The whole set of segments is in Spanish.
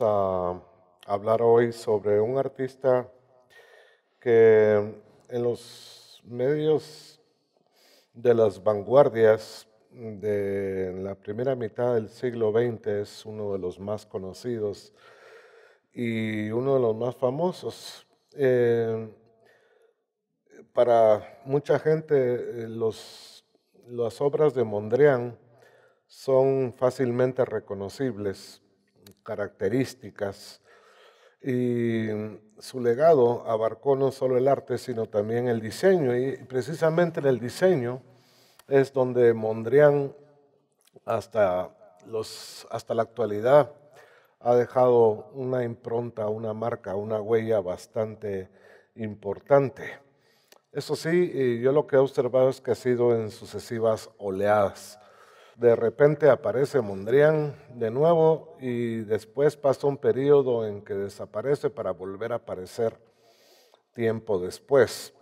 a hablar hoy sobre un artista que en los medios de las vanguardias de la primera mitad del siglo XX es uno de los más conocidos y uno de los más famosos. Eh, para mucha gente eh, los, las obras de Mondrian son fácilmente reconocibles características. Y su legado abarcó no solo el arte, sino también el diseño. Y precisamente en el diseño es donde Mondrian hasta, los, hasta la actualidad ha dejado una impronta, una marca, una huella bastante importante. Eso sí, yo lo que he observado es que ha sido en sucesivas oleadas de repente aparece Mondrian de nuevo y después pasa un periodo en que desaparece para volver a aparecer tiempo después.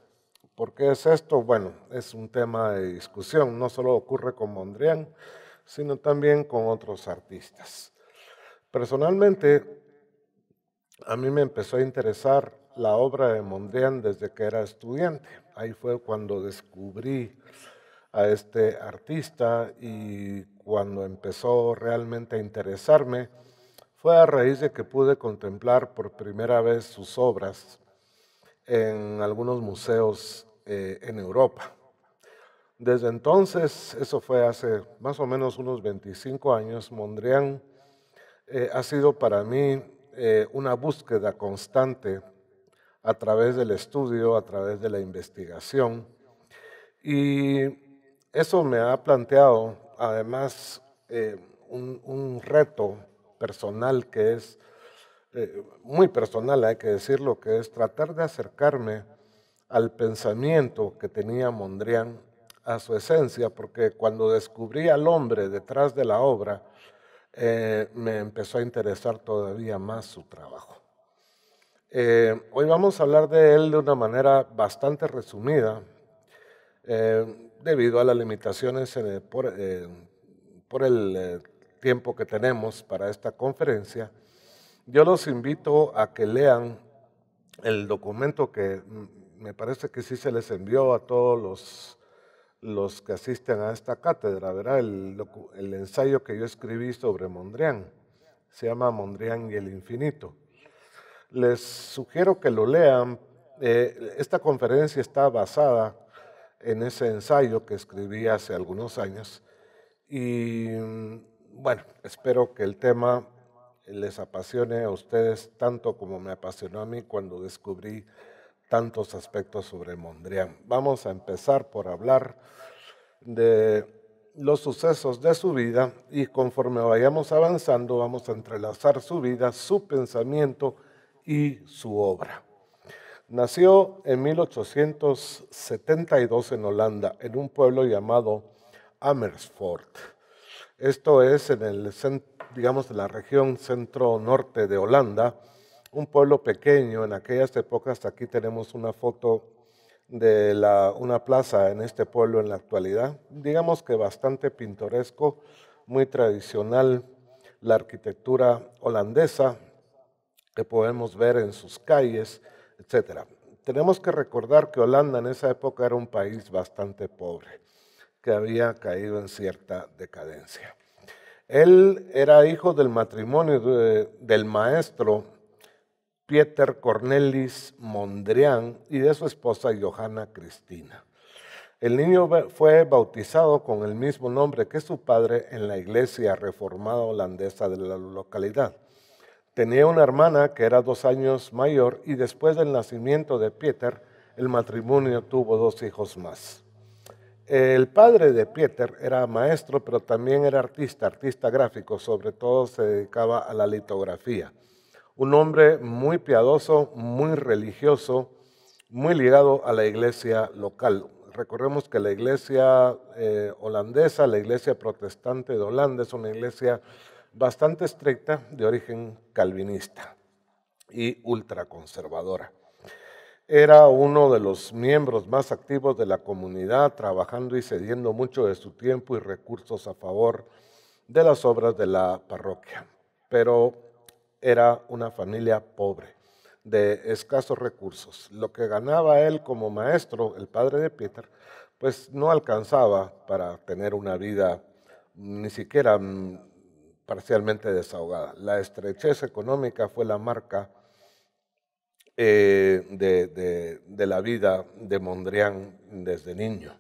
¿Por qué es esto? Bueno, es un tema de discusión. No solo ocurre con Mondrian, sino también con otros artistas. Personalmente, a mí me empezó a interesar la obra de Mondrian desde que era estudiante. Ahí fue cuando descubrí a este artista y cuando empezó realmente a interesarme fue a raíz de que pude contemplar por primera vez sus obras en algunos museos eh, en Europa. Desde entonces, eso fue hace más o menos unos 25 años, Mondrian eh, ha sido para mí eh, una búsqueda constante a través del estudio, a través de la investigación. Y eso me ha planteado además eh, un, reto personal que es eh, muy personal, hay que decirlo, que es tratar de acercarme al pensamiento que tenía Mondrian, a su esencia, porque cuando descubrí al hombre detrás de la obra, eh, me empezó a interesar todavía más su trabajo. hoy vamos a hablar de él de una manera bastante resumida debido a las limitaciones por, el eh, tiempo que tenemos para esta conferencia, yo los invito a que lean el documento que me parece que sí se les envió a todos los, los que asisten a esta cátedra, ¿verdad? El, ensayo que yo escribí sobre Mondrian, se llama Mondrian y el infinito. Les sugiero que lo lean. Eh, esta conferencia está basada en ese ensayo que escribí hace algunos años. Y mm, bueno, espero que el tema les apasione a ustedes tanto como me apasionó a mí cuando descubrí tantos aspectos sobre Mondrian. Vamos a empezar por hablar de los sucesos de su vida y conforme vayamos avanzando vamos a entrelazar su vida, su pensamiento y su obra. Nació en 1872 en Holanda, en un pueblo llamado Amersfoort. Esto es en el, digamos, la región centro-norte de Holanda, un pueblo pequeño. En aquellas épocas, aquí tenemos una foto de una plaza en este pueblo en la actualidad, digamos que bastante pintoresco, muy tradicional la arquitectura holandesa que podemos ver en sus calles Etcétera. Tenemos que recordar que Holanda en esa época era un país bastante pobre, que había caído en cierta decadencia. Él era hijo del matrimonio del maestro Pieter Cornelis Mondrian y de su esposa Johanna Cristina. El niño fue bautizado con el mismo nombre que su padre en la iglesia reformada holandesa de la localidad. Tenía una hermana que era dos años mayor y después del nacimiento de Pieter, el matrimonio tuvo dos hijos más. El padre de Pieter era maestro, pero también era artista, artista gráfico, sobre todo se dedicaba a la litografía. Un hombre muy piadoso, muy religioso, muy ligado a la iglesia local. Recordemos que la iglesia eh, holandesa, la iglesia protestante de Holanda, es una iglesia bastante estricta, de origen calvinista y ultraconservadora. Era uno de los miembros más activos de la comunidad, trabajando y cediendo mucho de su tiempo y recursos a favor de las obras de la parroquia. Pero era una familia pobre, de escasos recursos. Lo que ganaba él como maestro, el padre de Peter, pues no alcanzaba para tener una vida ni siquiera mm, parcialmente desahogada. La estrechez económica fue la marca eh, de, la vida de Mondrian desde niño.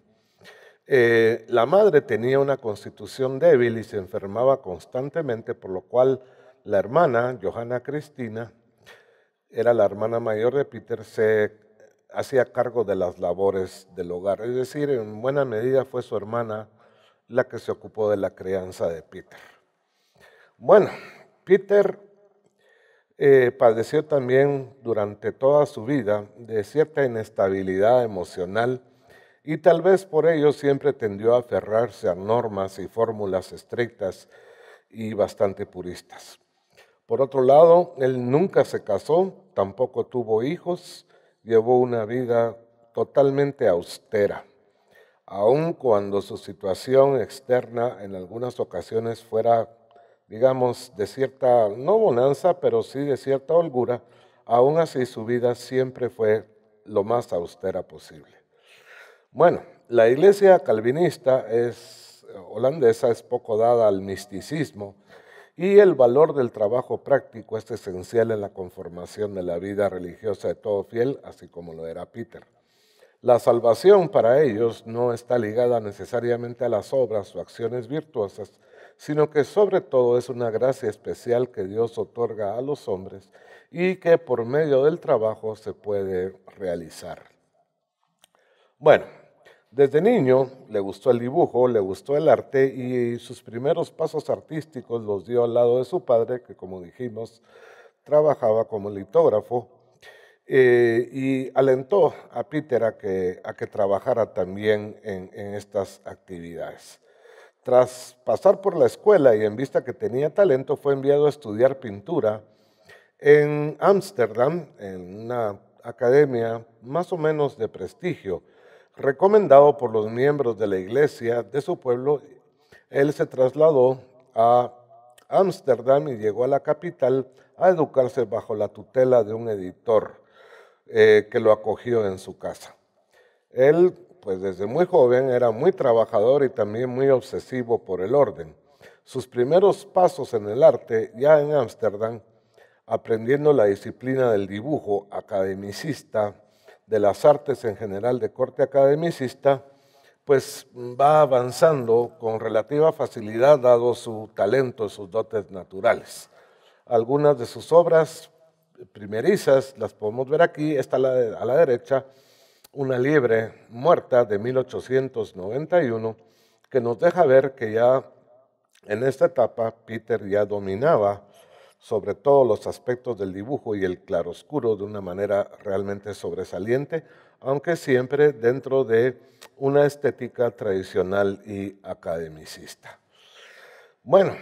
Eh, la madre tenía una constitución débil y se enfermaba constantemente, por lo cual la hermana, Johanna Cristina, era la hermana mayor de Peter, se hacía cargo de las labores del hogar. Es decir, en buena medida fue su hermana la que se ocupó de la crianza de Peter. Bueno, Peter eh, padeció también durante toda su vida de cierta inestabilidad emocional y tal vez por ello siempre tendió a aferrarse a normas y fórmulas estrictas y bastante puristas. Por otro lado, él nunca se casó, tampoco tuvo hijos, llevó una vida totalmente austera, aun cuando su situación externa en algunas ocasiones fuera digamos, de cierta, no bonanza, pero sí de cierta holgura, aún así su vida siempre fue lo más austera posible. Bueno, la iglesia calvinista es, eh, holandesa es poco dada al misticismo y el valor del trabajo práctico es esencial en la conformación de la vida religiosa de todo fiel, así como lo era Peter. La salvación para ellos no está ligada necesariamente a las obras o acciones virtuosas, sino que sobre todo es una gracia especial que Dios otorga a los hombres y que por medio del trabajo se puede realizar. Bueno, desde niño le gustó el dibujo, le gustó el arte y sus primeros pasos artísticos los dio al lado de su padre, que como dijimos, trabajaba como litógrafo eh, y alentó a Peter a que, trabajara también en, en estas actividades. Tras pasar por la escuela y en vista que tenía talento, fue enviado a estudiar pintura en Ámsterdam, en una academia más o menos de prestigio. Recomendado por los miembros de la iglesia de su pueblo, él se trasladó a Ámsterdam y llegó a la capital a educarse bajo la tutela de un editor eh, que lo acogió en su casa. Él pues desde muy joven era muy trabajador y también muy obsesivo por el orden. Sus primeros pasos en el arte, ya en Ámsterdam, aprendiendo la disciplina del dibujo academicista, de las artes en general de corte academicista, pues va avanzando con relativa facilidad dado su talento y sus dotes naturales. Algunas de sus obras primerizas las podemos ver aquí, está a la derecha, una liebre muerta de 1891 que nos deja ver que ya en esta etapa Peter ya dominaba sobre todos los aspectos del dibujo y el claroscuro de una manera realmente sobresaliente, aunque siempre dentro de una estética tradicional y academicista. Bueno,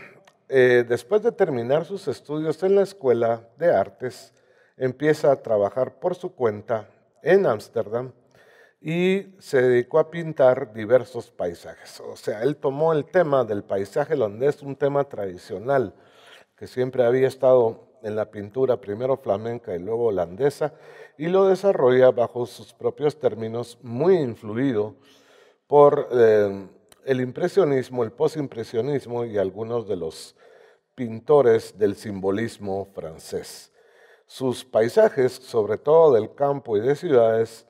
eh, después de terminar sus estudios en la Escuela de Artes, empieza a trabajar por su cuenta en Ámsterdam y se dedicó a pintar diversos paisajes. O sea, él tomó el tema del paisaje holandés, un tema tradicional que siempre había estado en la pintura, primero flamenca y luego holandesa, y lo desarrolla bajo sus propios términos, muy influido por eh, el impresionismo, el postimpresionismo y algunos de los pintores del simbolismo francés sus paisajes, sobre todo del campo y de ciudades,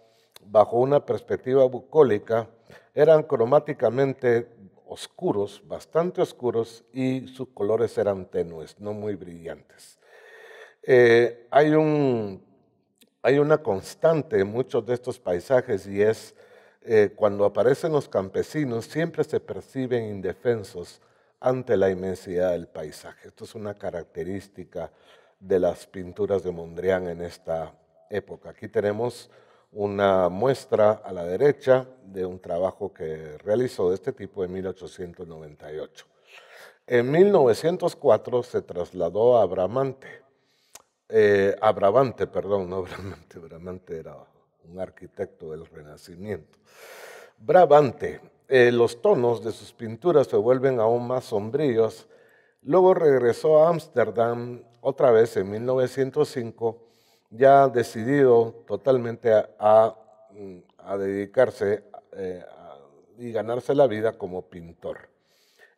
bajo una perspectiva bucólica, eran cromáticamente oscuros, bastante oscuros, y sus colores eran tenues, no muy brillantes. Eh, hay, una constante en muchos de estos paisajes y es eh, cuando aparecen los campesinos, siempre se perciben indefensos ante la inmensidad del paisaje. Esto es una característica de las pinturas de Mondrian en esta época. Aquí tenemos una muestra a la derecha de un trabajo que realizó de este tipo en 1898. En 1904 se trasladó a Bramante, eh, a Brabante, perdón, no Bramante, Brabante era un arquitecto del Renacimiento. Brabante, eh, los tonos de sus pinturas se vuelven aún más sombríos. Luego regresó a Ámsterdam otra vez en 1905, ya decidido totalmente a, mm, dedicarse eh, y ganarse la vida como pintor.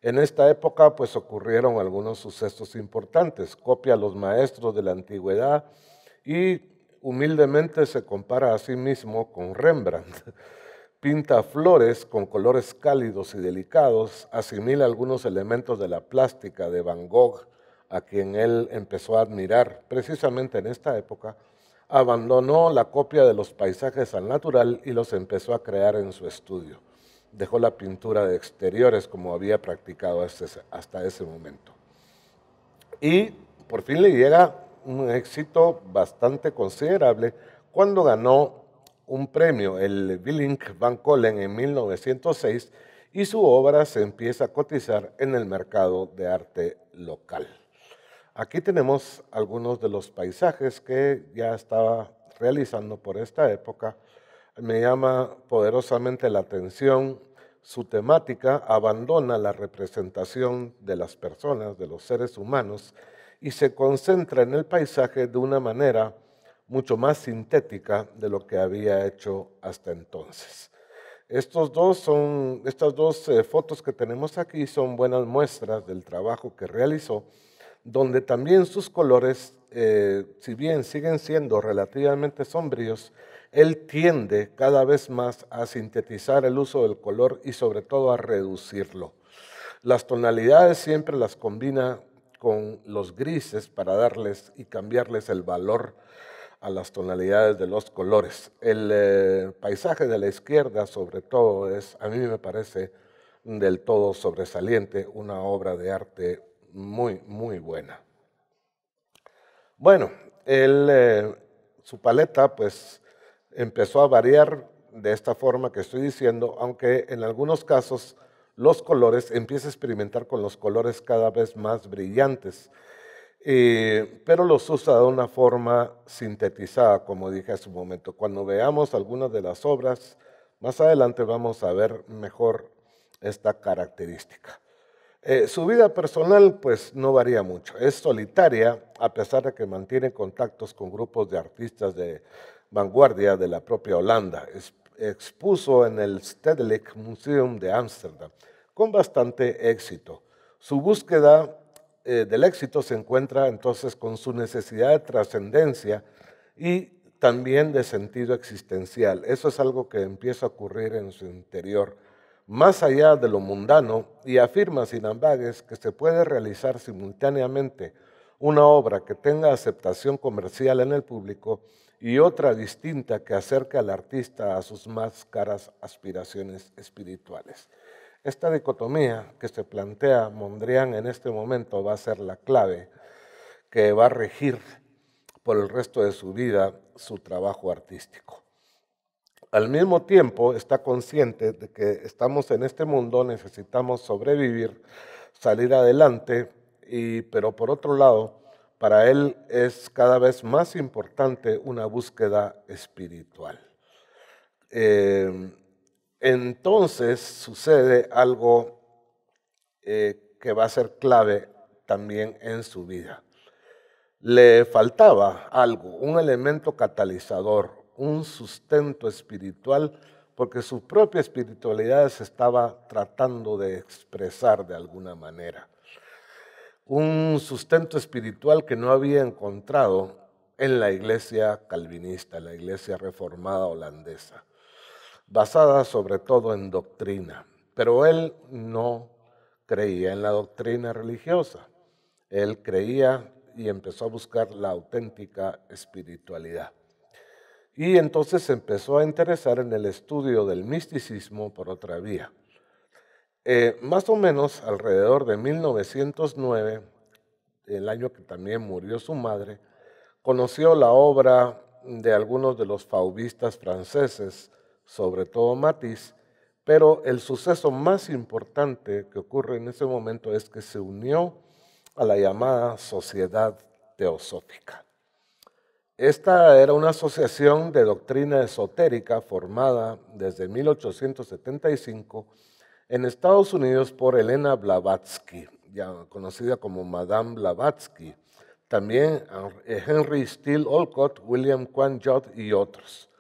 En esta época pues ocurrieron algunos sucesos importantes, copia a los maestros de la antigüedad y humildemente se compara a sí mismo con Rembrandt. Pinta flores con colores cálidos y delicados, asimila algunos elementos de la plástica de Van Gogh, a quien él empezó a admirar precisamente en esta época, abandonó la copia de los paisajes al natural y los empezó a crear en su estudio. Dejó la pintura de exteriores como había practicado hasta ese momento. Y por fin le llega un éxito bastante considerable cuando ganó un premio, el billing Van Collen, en 1906 y su obra se empieza a cotizar en el mercado de arte local. Aquí tenemos algunos de los paisajes que ya estaba realizando por esta época. Me llama poderosamente la atención su temática, abandona la representación de las personas, de los seres humanos, y se concentra en el paisaje de una manera mucho más sintética de lo que había hecho hasta entonces. Estos dos son, estas dos eh, fotos que tenemos aquí son buenas muestras del trabajo que realizó donde también sus colores, eh, si bien siguen siendo relativamente sombríos, él tiende cada vez más a sintetizar el uso del color y sobre todo a reducirlo. Las tonalidades siempre las combina con los grises para darles y cambiarles el valor a las tonalidades de los colores. El eh, paisaje de la izquierda, sobre todo, es, a mí me parece del todo sobresaliente, una obra de arte muy, muy buena. Bueno, eh, su paleta pues empezó a variar de esta forma que estoy diciendo, aunque en algunos casos los colores, empieza a experimentar con los colores cada vez más brillantes, pero los usa de una forma sintetizada, como dije hace un momento. Cuando veamos algunas de las obras, más adelante vamos a ver mejor esta característica. Eh, su vida personal pues no varía mucho, es solitaria a pesar de que mantiene contactos con grupos de artistas de vanguardia de la propia Holanda. expuso en el Stedelijk Museum de Ámsterdam con bastante éxito. Su búsqueda eh, del éxito se encuentra entonces con su necesidad de trascendencia y también de sentido existencial. Eso es algo que empieza a ocurrir en su interior más allá de lo mundano y afirma sin que se puede realizar simultáneamente una obra que tenga aceptación comercial en el público y otra distinta que acerque al artista a sus más caras aspiraciones espirituales. Esta dicotomía que se plantea Mondrian en este momento va a ser la clave que va a regir por el resto de su vida su trabajo artístico al mismo tiempo está consciente de que estamos en este mundo, necesitamos sobrevivir, salir adelante, y, pero por otro lado, para él es cada vez más importante una búsqueda espiritual. Em, entonces sucede algo eh, que va a ser clave también en su vida. Le faltaba algo, un elemento catalizador, un sustento espiritual porque su propia espiritualidad se estaba tratando de expresar de alguna manera. Un sustento espiritual que no había encontrado en la iglesia calvinista, la iglesia reformada holandesa, basada sobre todo en doctrina. Pero él no creía en la doctrina religiosa, él creía y empezó a buscar la auténtica espiritualidad y entonces se empezó a interesar en el estudio del misticismo por otra vía. Eh, más o menos alrededor de 1909, el año que también murió su madre, conoció la obra de algunos de los fauvistas franceses, sobre todo Matisse, pero el suceso más importante que ocurre en ese momento es que se unió a la llamada Sociedad Teosófica. Esta era una asociación de doctrina esotérica formada desde 1875 en Estados Unidos por Elena Blavatsky, ya conocida como Madame Blavatsky, también Henry Steele Olcott, William Quan Jott y otros.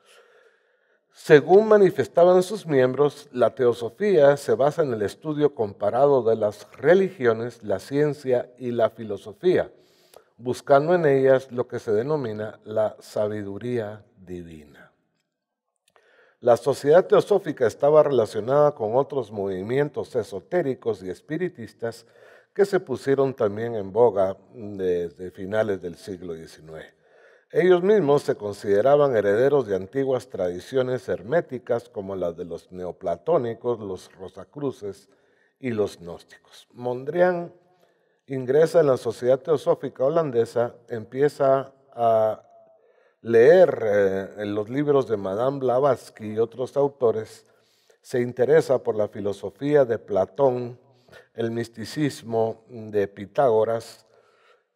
Según manifestaban sus miembros, la teosofía se basa en el estudio comparado de las religiones, la ciencia y la filosofía, buscando en ellas lo que se denomina la sabiduría divina. La sociedad teosófica estaba relacionada con otros movimientos esotéricos y espiritistas que se pusieron también en boga desde finales del siglo XIX. Ellos mismos se consideraban herederos de antiguas tradiciones herméticas como las de los neoplatónicos, los rosacruces y los gnósticos. Mondrian ingresa en la Sociedad Teosófica Holandesa, empieza a leer eh, en los libros de Madame Blavatsky y otros autores, se interesa por la filosofía de Platón, el misticismo de Pitágoras,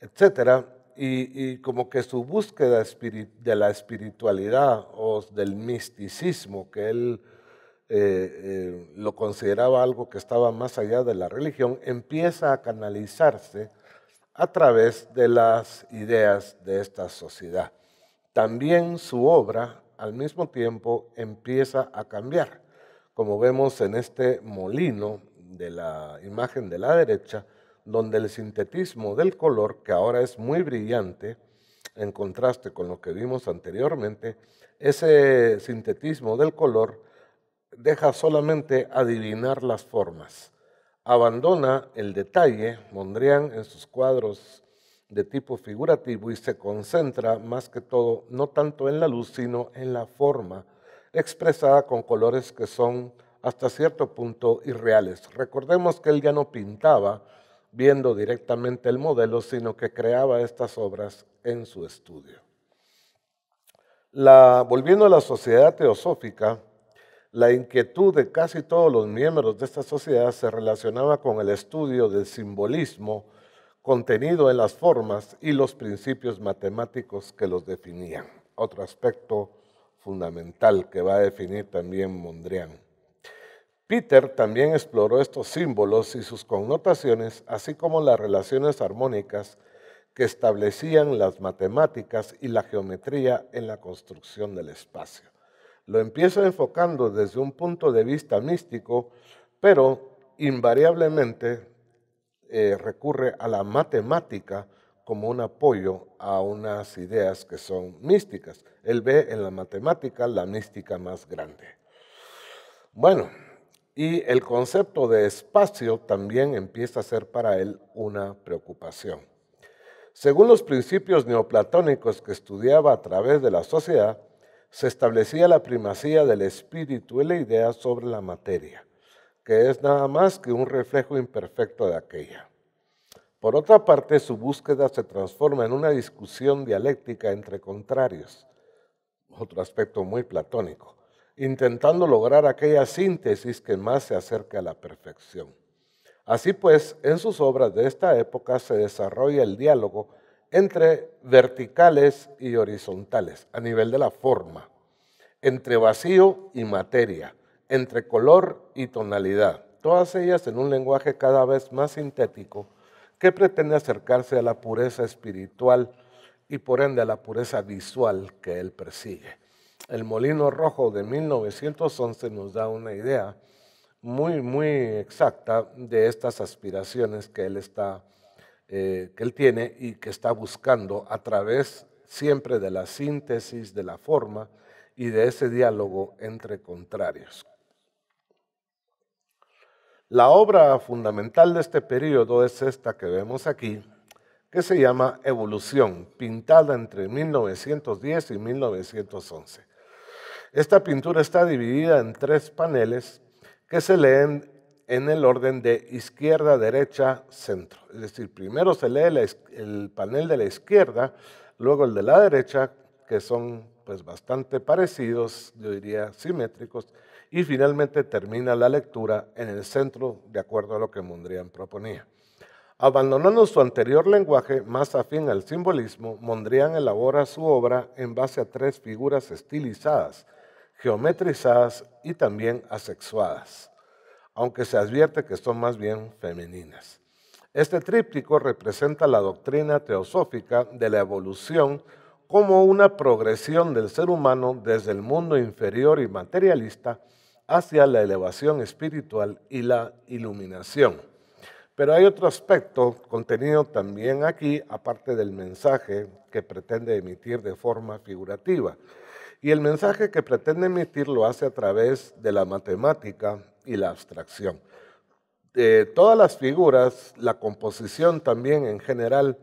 etc. Y, y como que su búsqueda de la espiritualidad o del misticismo que él eh, eh, lo consideraba algo que estaba más allá de la religión, empieza a canalizarse a través de las ideas de esta sociedad. También su obra al mismo tiempo empieza a cambiar. Como vemos en este molino de la imagen de la derecha, donde el sintetismo del color, que ahora es muy brillante, en contraste con lo que vimos anteriormente, ese sintetismo del color deja solamente adivinar las formas. Abandona el detalle, Mondrian, en sus cuadros de tipo figurativo y se concentra más que todo no tanto en la luz, sino en la forma, expresada con colores que son hasta cierto punto irreales. Recordemos que él ya no pintaba viendo directamente el modelo, sino que creaba estas obras en su estudio. volviendo a la sociedad teosófica, la inquietud de casi todos los miembros de esta sociedad se relacionaba con el estudio del simbolismo contenido en las formas y los principios matemáticos que los definían. Otro aspecto fundamental que va a definir también Mondrian. Peter también exploró estos símbolos y sus connotaciones, así como las relaciones armónicas que establecían las matemáticas y la geometría en la construcción del espacio lo empieza enfocando desde un punto de vista místico, pero invariablemente eh, recurre a la matemática como un apoyo a unas ideas que son místicas. Él ve en la matemática la mística más grande. Bueno, y el concepto de espacio también empieza a ser para él una preocupación. Según los principios neoplatónicos que estudiaba a través de la sociedad, se establecía la primacía del espíritu y la idea sobre la materia, que es nada más que un reflejo imperfecto de aquella. Por otra parte, su búsqueda se transforma en una discusión dialéctica entre contrarios, otro aspecto muy platónico, intentando lograr aquella síntesis que más se acerca a la perfección. Así pues, en sus obras de esta época se desarrolla el diálogo entre verticales y horizontales, a nivel de la forma, entre vacío y materia, entre color y tonalidad, todas ellas en un lenguaje cada vez más sintético que pretende acercarse a la pureza espiritual y por ende a la pureza visual que él persigue. El Molino Rojo de 1911 nos da una idea muy, muy exacta de estas aspiraciones que él está eh, que él tiene y que está buscando a través siempre de la síntesis, de la forma y de ese diálogo entre contrarios. La obra fundamental de este periodo es esta que vemos aquí, que se llama Evolución, pintada entre 1910 y 1911. Esta pintura está dividida en tres paneles que se leen en el orden de izquierda, derecha, centro. Es decir, primero se lee el panel de la izquierda, luego el de la derecha, que son pues bastante parecidos, yo diría simétricos, y finalmente termina la lectura en el centro, de acuerdo a lo que Mondrian proponía. Abandonando su anterior lenguaje más afín al simbolismo, Mondrian elabora su obra en base a tres figuras estilizadas, geometrizadas y también asexuadas aunque se advierte que son más bien femeninas. Este tríptico representa la doctrina teosófica de la evolución como una progresión del ser humano desde el mundo inferior y materialista hacia la elevación espiritual y la iluminación. Pero hay otro aspecto contenido también aquí, aparte del mensaje que pretende emitir de forma figurativa, y el mensaje que pretende emitir lo hace a través de la matemática y la abstracción. de todas las figuras, la composición también en general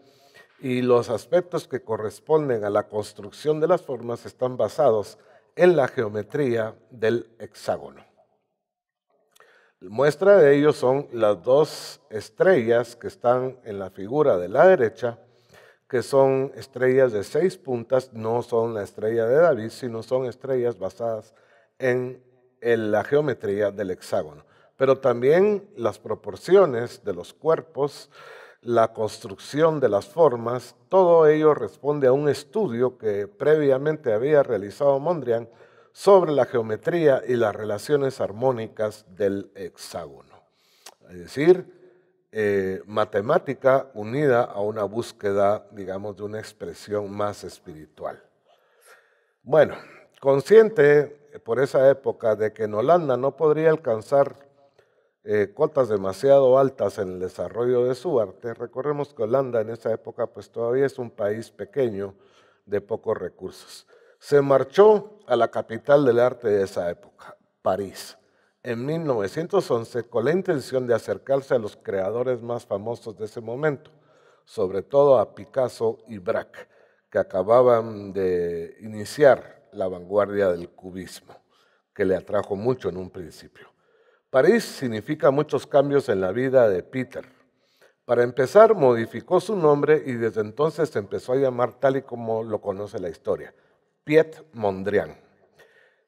y los aspectos que corresponden a la construcción de las formas están basados en la geometría del hexágono. Muestra de ello son las dos estrellas que están en la figura de la derecha que son estrellas de seis puntas, no son la estrella de David, sino son estrellas basadas en, en la geometría del hexágono. Pero también las proporciones de los cuerpos, la construcción de las formas, todo ello responde a un estudio que previamente había realizado Mondrian sobre la geometría y las relaciones armónicas del hexágono. Es decir, eh, matemática unida a una búsqueda, digamos, de una expresión más espiritual. Bueno, consciente por esa época de que en Holanda no podría alcanzar eh, cotas demasiado altas en el desarrollo de su arte. Recordemos que Holanda en esa época pues todavía es un país pequeño de pocos recursos. Se marchó a la capital del arte de esa época, París en 1911 con la intención de acercarse a los creadores más famosos de ese momento, sobre todo a Picasso y Braque, que acababan de iniciar la vanguardia del cubismo, que le atrajo mucho en un principio. París significa muchos cambios en la vida de Peter. Para empezar, modificó su nombre y desde entonces se empezó a llamar tal y como lo conoce la historia, Piet Mondrian.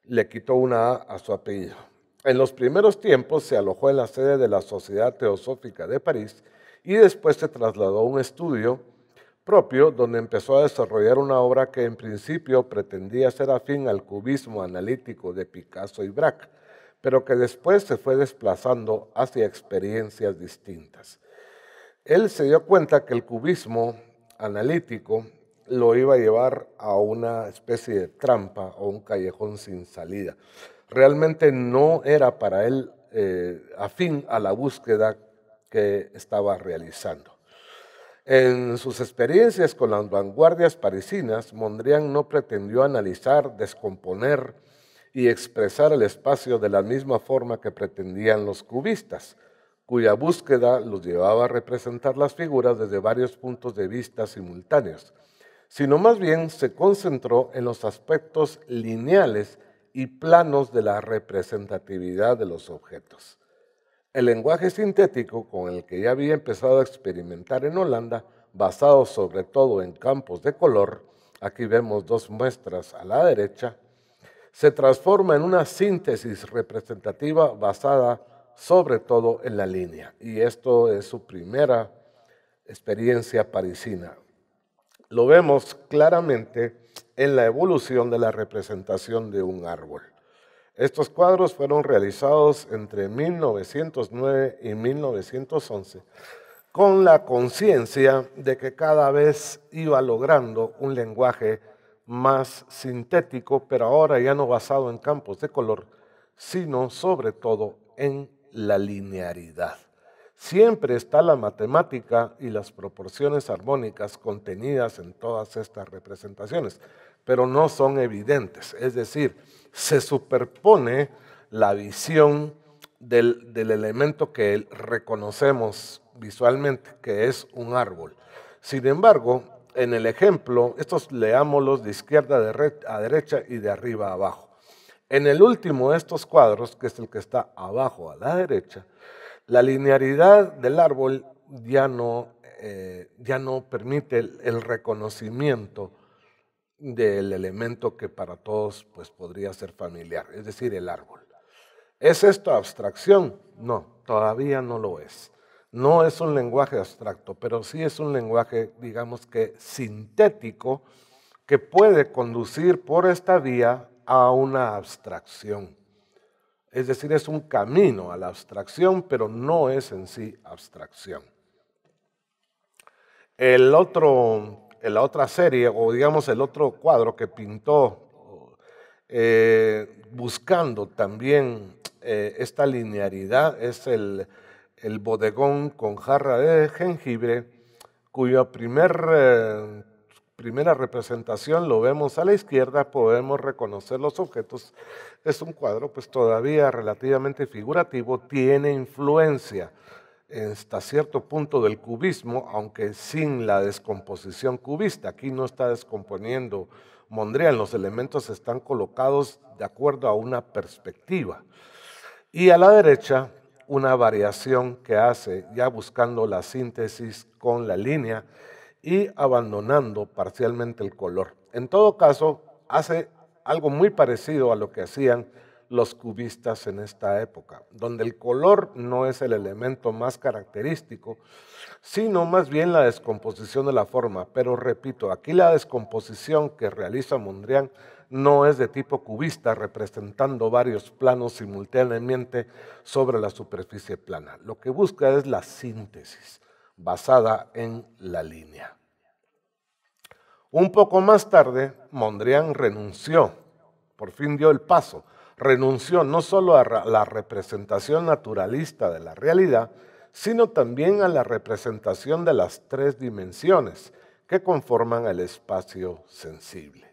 Le quitó una A a su apellido. En los primeros tiempos se alojó en la sede de la Sociedad Teosófica de París y después se trasladó a un estudio propio donde empezó a desarrollar una obra que en principio pretendía ser afín al cubismo analítico de Picasso y Braque, pero que después se fue desplazando hacia experiencias distintas. Él se dio cuenta que el cubismo analítico lo iba a llevar a una especie de trampa o un callejón sin salida realmente no era para él eh, afín a la búsqueda que estaba realizando. En sus experiencias con las vanguardias parisinas, Mondrian no pretendió analizar, descomponer y expresar el espacio de la misma forma que pretendían los cubistas, cuya búsqueda los llevaba a representar las figuras desde varios puntos de vista simultáneos, sino más bien se concentró en los aspectos lineales y planos de la representatividad de los objetos. El lenguaje sintético con el que ya había empezado a experimentar en Holanda, basado sobre todo en campos de color, aquí vemos dos muestras a la derecha, se transforma en una síntesis representativa basada sobre todo en la línea. Y esto es su primera experiencia parisina lo vemos claramente en la evolución de la representación de un árbol. Estos cuadros fueron realizados entre 1909 y 1911 con la conciencia de que cada vez iba logrando un lenguaje más sintético, pero ahora ya no basado en campos de color, sino sobre todo en la linearidad. Siempre está la matemática y las proporciones armónicas contenidas en todas estas representaciones, pero no son evidentes. Es decir, se superpone la visión del, elemento que reconocemos visualmente, que es un árbol. Sin embargo, en el ejemplo, estos leámoslos de izquierda a derecha y de arriba a abajo. En el último de estos cuadros, que es el que está abajo a la derecha, la linearidad del árbol ya no, eh, ya no permite el, reconocimiento del elemento que para todos pues, podría ser familiar, es decir, el árbol. ¿Es esto abstracción? No, todavía no lo es. No es un lenguaje abstracto, pero sí es un lenguaje, digamos que sintético, que puede conducir por esta vía a una abstracción. Es decir, es un camino a la abstracción, pero no es en sí abstracción. El otro, la otra serie, o digamos el otro cuadro que pintó eh, buscando también eh, esta linearidad es el, bodegón con jarra de jengibre, cuyo primer eh, primera representación lo vemos a la izquierda, podemos reconocer los objetos. Es un cuadro pues todavía relativamente figurativo, tiene influencia hasta cierto punto del cubismo, aunque sin la descomposición cubista. Aquí no está descomponiendo Mondrian, los elementos están colocados de acuerdo a una perspectiva. Y a la derecha, una variación que hace ya buscando la síntesis con la línea y abandonando parcialmente el color. En todo caso, hace algo muy parecido a lo que hacían los cubistas en esta época, donde el color no es el elemento más característico, sino más bien la descomposición de la forma. Pero repito, aquí la descomposición que realiza Mondrian no es de tipo cubista, representando varios planos simultáneamente sobre la superficie plana. Lo que busca es la síntesis basada en la línea. Un poco más tarde, Mondrian renunció, por fin dio el paso, renunció no solo a la representación naturalista de la realidad, sino también a la representación de las tres dimensiones que conforman el espacio sensible.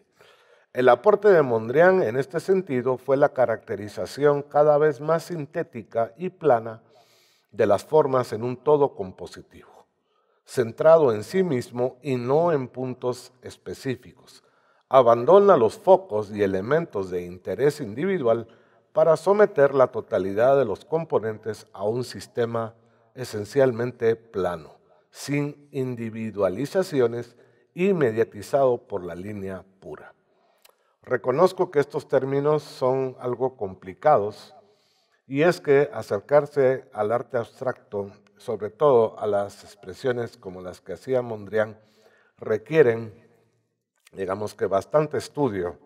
El aporte de Mondrian en este sentido fue la caracterización cada vez más sintética y plana de las formas en un todo compositivo, centrado en sí mismo y no en puntos específicos. Abandona los focos y elementos de interés individual para someter la totalidad de los componentes a un sistema esencialmente plano, sin individualizaciones y mediatizado por la línea pura. Reconozco que estos términos son algo complicados y es que acercarse al arte abstracto, sobre todo a las expresiones como las que hacía Mondrian, requieren, digamos que, bastante estudio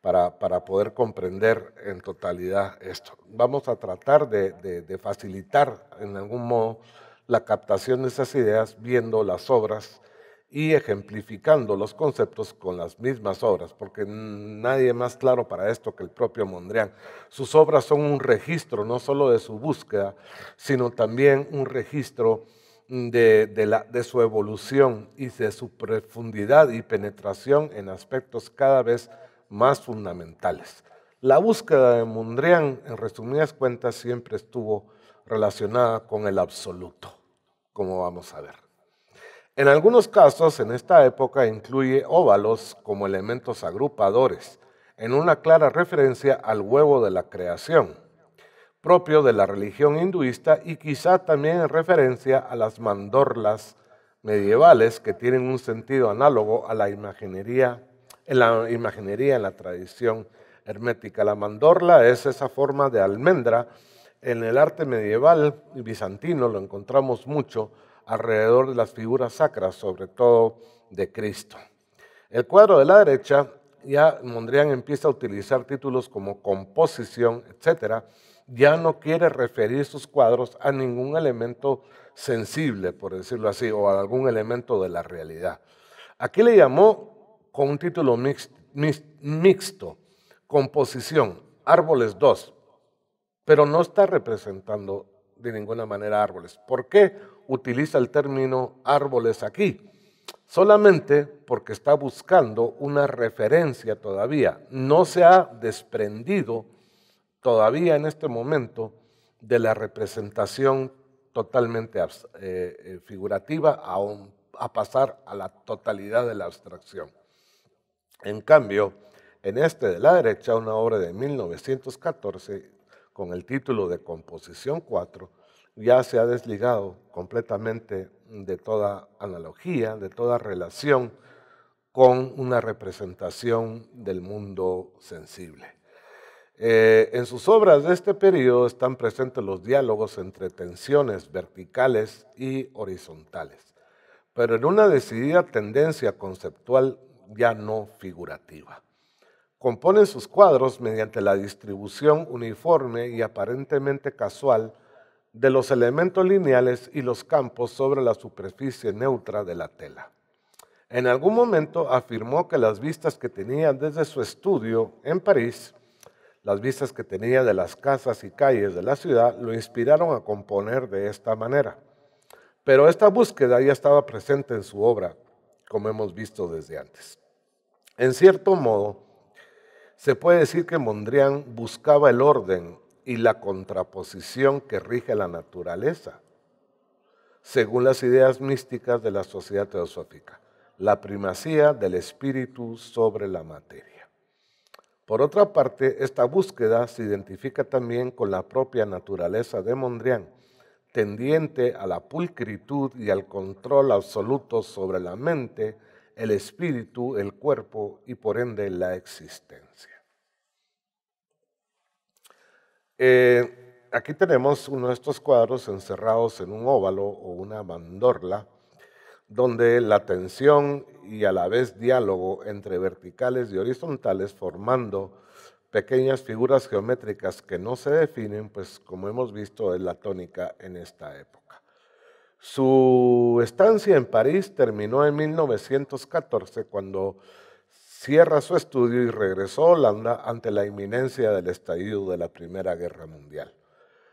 para, poder comprender en totalidad esto. Vamos a tratar de, de facilitar en algún modo la captación de esas ideas viendo las obras y ejemplificando los conceptos con las mismas obras, porque nadie más claro para esto que el propio Mondrian. Sus obras son un registro no solo de su búsqueda, sino también un registro mm, de, de su evolución y de su profundidad y penetración en aspectos cada vez más fundamentales. La búsqueda de Mondrian, en resumidas cuentas, siempre estuvo relacionada con el absoluto, como vamos a ver. En algunos casos, en esta época, incluye óvalos como elementos agrupadores, en una clara referencia al huevo de la creación, propio de la religión hinduista y quizá también en referencia a las mandorlas medievales que tienen un sentido análogo a la imaginería, en la tradición hermética. La mandorla es esa forma de almendra. En el arte medieval bizantino lo encontramos mucho alrededor de las figuras sacras, sobre todo de Cristo. El cuadro de la derecha, ya Mondrian empieza a utilizar títulos como composición, etc. Ya no quiere referir sus cuadros a ningún elemento sensible, por decirlo así, o a algún elemento de la realidad. Aquí le llamó con un título mixto, composición, árboles 2, pero no está representando de ninguna manera árboles. ¿Por qué? utiliza el término árboles aquí, solamente porque está buscando una referencia todavía. No se ha desprendido todavía en este momento de la representación totalmente eh, eh, figurativa aún a pasar a la totalidad de la abstracción. En cambio, en este de la derecha, una obra de 1914 con el título de Composición 4, ya se ha desligado completamente de toda analogía, de toda relación con una representación del mundo sensible. Eh, en sus obras de este periodo están presentes los diálogos entre tensiones verticales y horizontales, pero en una decidida tendencia conceptual ya no figurativa. Compone sus cuadros mediante la distribución uniforme y aparentemente casual de los elementos lineales y los campos sobre la superficie neutra de la tela. En algún momento afirmó que las vistas que tenía desde su estudio en París, las vistas que tenía de las casas y calles de la ciudad, lo inspiraron a componer de esta manera. Pero esta búsqueda ya estaba presente en su obra, como hemos visto desde antes. En cierto modo, se puede decir que Mondrian buscaba el orden y la contraposición que rige la naturaleza, según las ideas místicas de la sociedad teosófica, la primacía del espíritu sobre la materia. Por otra parte, esta búsqueda se identifica también con la propia naturaleza de Mondrian, tendiente a la pulcritud y al control absoluto sobre la mente, el espíritu, el cuerpo y por ende la existencia. Eh, aquí tenemos uno de estos cuadros encerrados en un óvalo o una mandorla, donde la tensión y a la vez diálogo entre verticales y horizontales formando pequeñas figuras geométricas que no se definen, pues como hemos visto es la tónica en esta época. Su estancia en París terminó en 1914 cuando cierra su estudio y regresó a Holanda ante la inminencia del estallido de la Primera Guerra Mundial.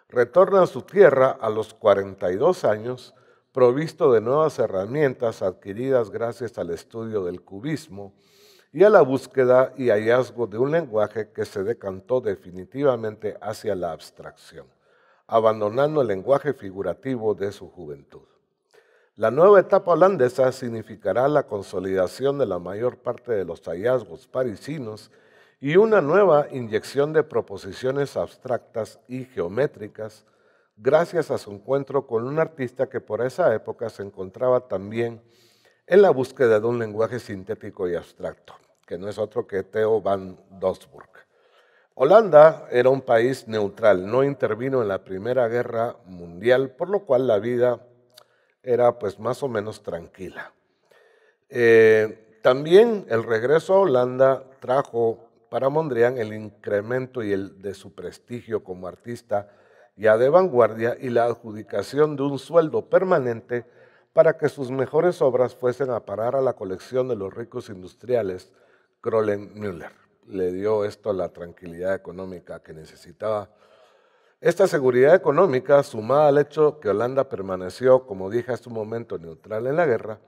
Retorna a su tierra a los 42 años, provisto de nuevas herramientas adquiridas gracias al estudio del cubismo y a la búsqueda y hallazgo de un lenguaje que se decantó definitivamente hacia la abstracción, abandonando el lenguaje figurativo de su juventud. La nueva etapa holandesa significará la consolidación de la mayor parte de los hallazgos parisinos y una nueva inyección de proposiciones abstractas y geométricas gracias a su encuentro con un artista que por esa época se encontraba también en la búsqueda de un lenguaje sintético y abstracto, que no es otro que Theo van Doesburg. Holanda era un país neutral, no intervino en la Primera Guerra Mundial, por lo cual la vida era pues más o menos tranquila. Eh, también el regreso a Holanda trajo para Mondrian el incremento y el de su prestigio como artista ya de vanguardia y la adjudicación de un sueldo permanente para que sus mejores obras fuesen a parar a la colección de los ricos industriales Krollen Müller. Le dio esto la tranquilidad económica que necesitaba esta seguridad económica, sumada al hecho que Holanda permaneció, como dije hace un momento, neutral en la guerra,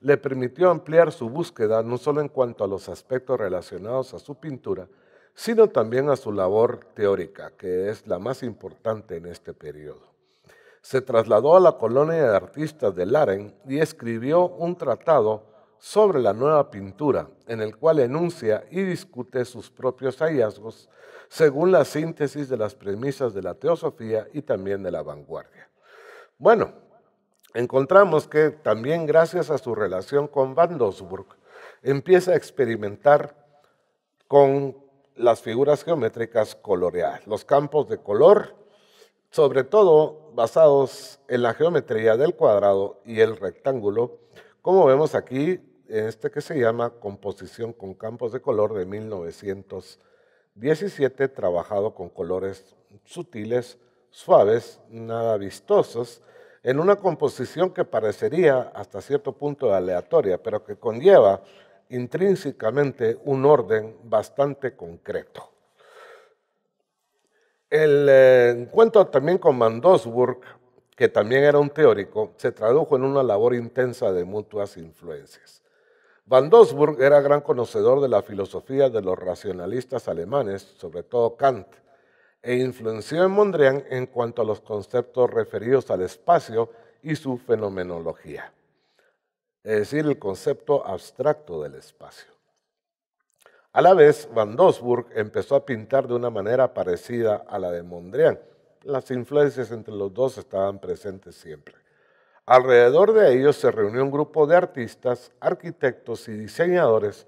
le permitió ampliar su búsqueda no solo en cuanto a los aspectos relacionados a su pintura, sino también a su labor teórica, que es la más importante en este periodo. Se trasladó a la colonia de artistas de Laren y escribió un tratado sobre la nueva pintura, en el cual enuncia y discute sus propios hallazgos según la síntesis de las premisas de la teosofía y también de la vanguardia. Bueno, encontramos que también gracias a su relación con Van Dosburg, empieza a experimentar con las figuras geométricas coloreadas, los campos de color, sobre todo basados en la geometría del cuadrado y el rectángulo, como vemos aquí este que se llama Composición con campos de color de 1917, trabajado con colores sutiles, suaves, nada vistosos, en una composición que parecería hasta cierto punto aleatoria, pero que conlleva intrínsecamente un orden bastante concreto. El eh, encuentro también con Mandosburg, que también era un teórico, se tradujo en una labor intensa de mutuas influencias. Van Doesburg era gran conocedor de la filosofía de los racionalistas alemanes, sobre todo Kant, e influenció en Mondrian en cuanto a los conceptos referidos al espacio y su fenomenología, es decir, el concepto abstracto del espacio. A la vez, Van Doesburg empezó a pintar de una manera parecida a la de Mondrian. Las influencias entre los dos estaban presentes siempre. Alrededor de ellos se reunió un grupo de artistas, arquitectos y diseñadores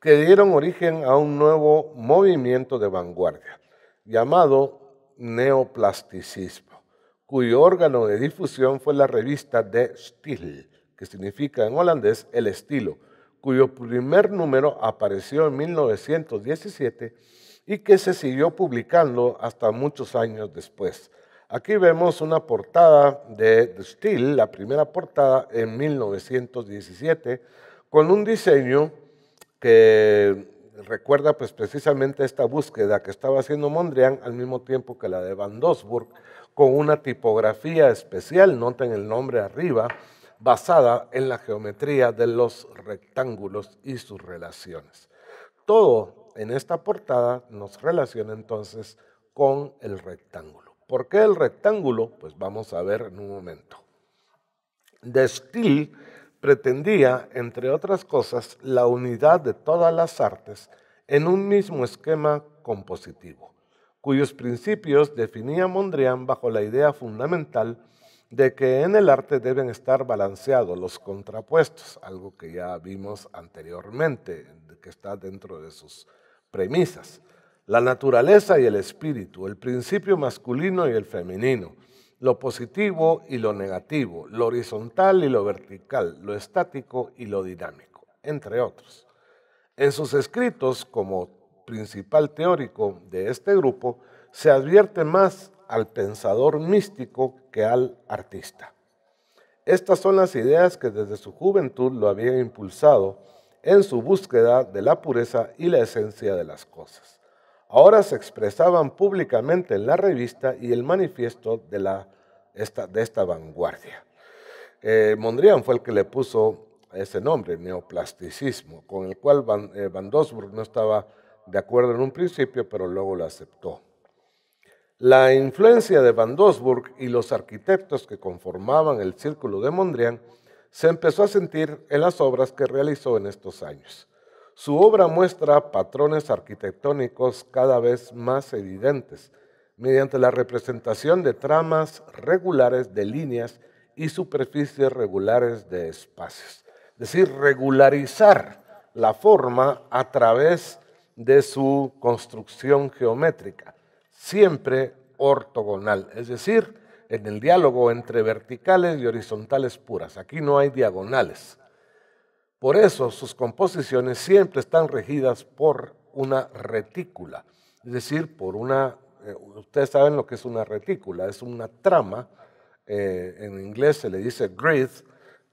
que dieron origen a un nuevo movimiento de vanguardia llamado neoplasticismo, cuyo órgano de difusión fue la revista De Stijl, que significa en holandés el estilo, cuyo primer número apareció en 1917 y que se siguió publicando hasta muchos años después. Aquí vemos una portada de Still, la primera portada en 1917, con un diseño que recuerda pues precisamente esta búsqueda que estaba haciendo Mondrian al mismo tiempo que la de Van Dosburg, con una tipografía especial, noten el nombre arriba, basada en la geometría de los rectángulos y sus relaciones. Todo en esta portada nos relaciona entonces con el rectángulo. ¿Por qué el rectángulo? Pues vamos a ver en un momento. De Steele pretendía, entre otras cosas, la unidad de todas las artes en un mismo esquema compositivo, cuyos principios definía Mondrian bajo la idea fundamental de que en el arte deben estar balanceados los contrapuestos, algo que ya vimos anteriormente, que está dentro de sus premisas la naturaleza y el espíritu, el principio masculino y el femenino, lo positivo y lo negativo, lo horizontal y lo vertical, lo estático y lo dinámico, entre otros. En sus escritos, como principal teórico de este grupo, se advierte más al pensador místico que al artista. Estas son las ideas que desde su juventud lo habían impulsado en su búsqueda de la pureza y la esencia de las cosas ahora se expresaban públicamente en la revista y el manifiesto de, esta, de esta vanguardia. Eh, Mondrian fue el que le puso ese nombre, neoplasticismo, con el cual Van, eh, Dosburg no estaba de acuerdo en un principio, pero luego lo aceptó. La influencia de Van Doesburg y los arquitectos que conformaban el círculo de Mondrian se empezó a sentir en las obras que realizó en estos años. Su obra muestra patrones arquitectónicos cada vez más evidentes, mediante la representación de tramas regulares de líneas y superficies regulares de espacios. Es decir, regularizar la forma a través de su construcción geométrica, siempre ortogonal, es decir, en el diálogo entre verticales y horizontales puras. Aquí no hay diagonales. Por eso sus composiciones siempre están regidas por una retícula, es decir, por una, eh, ustedes saben lo que es una retícula, es una trama, eh, en inglés se le dice grid,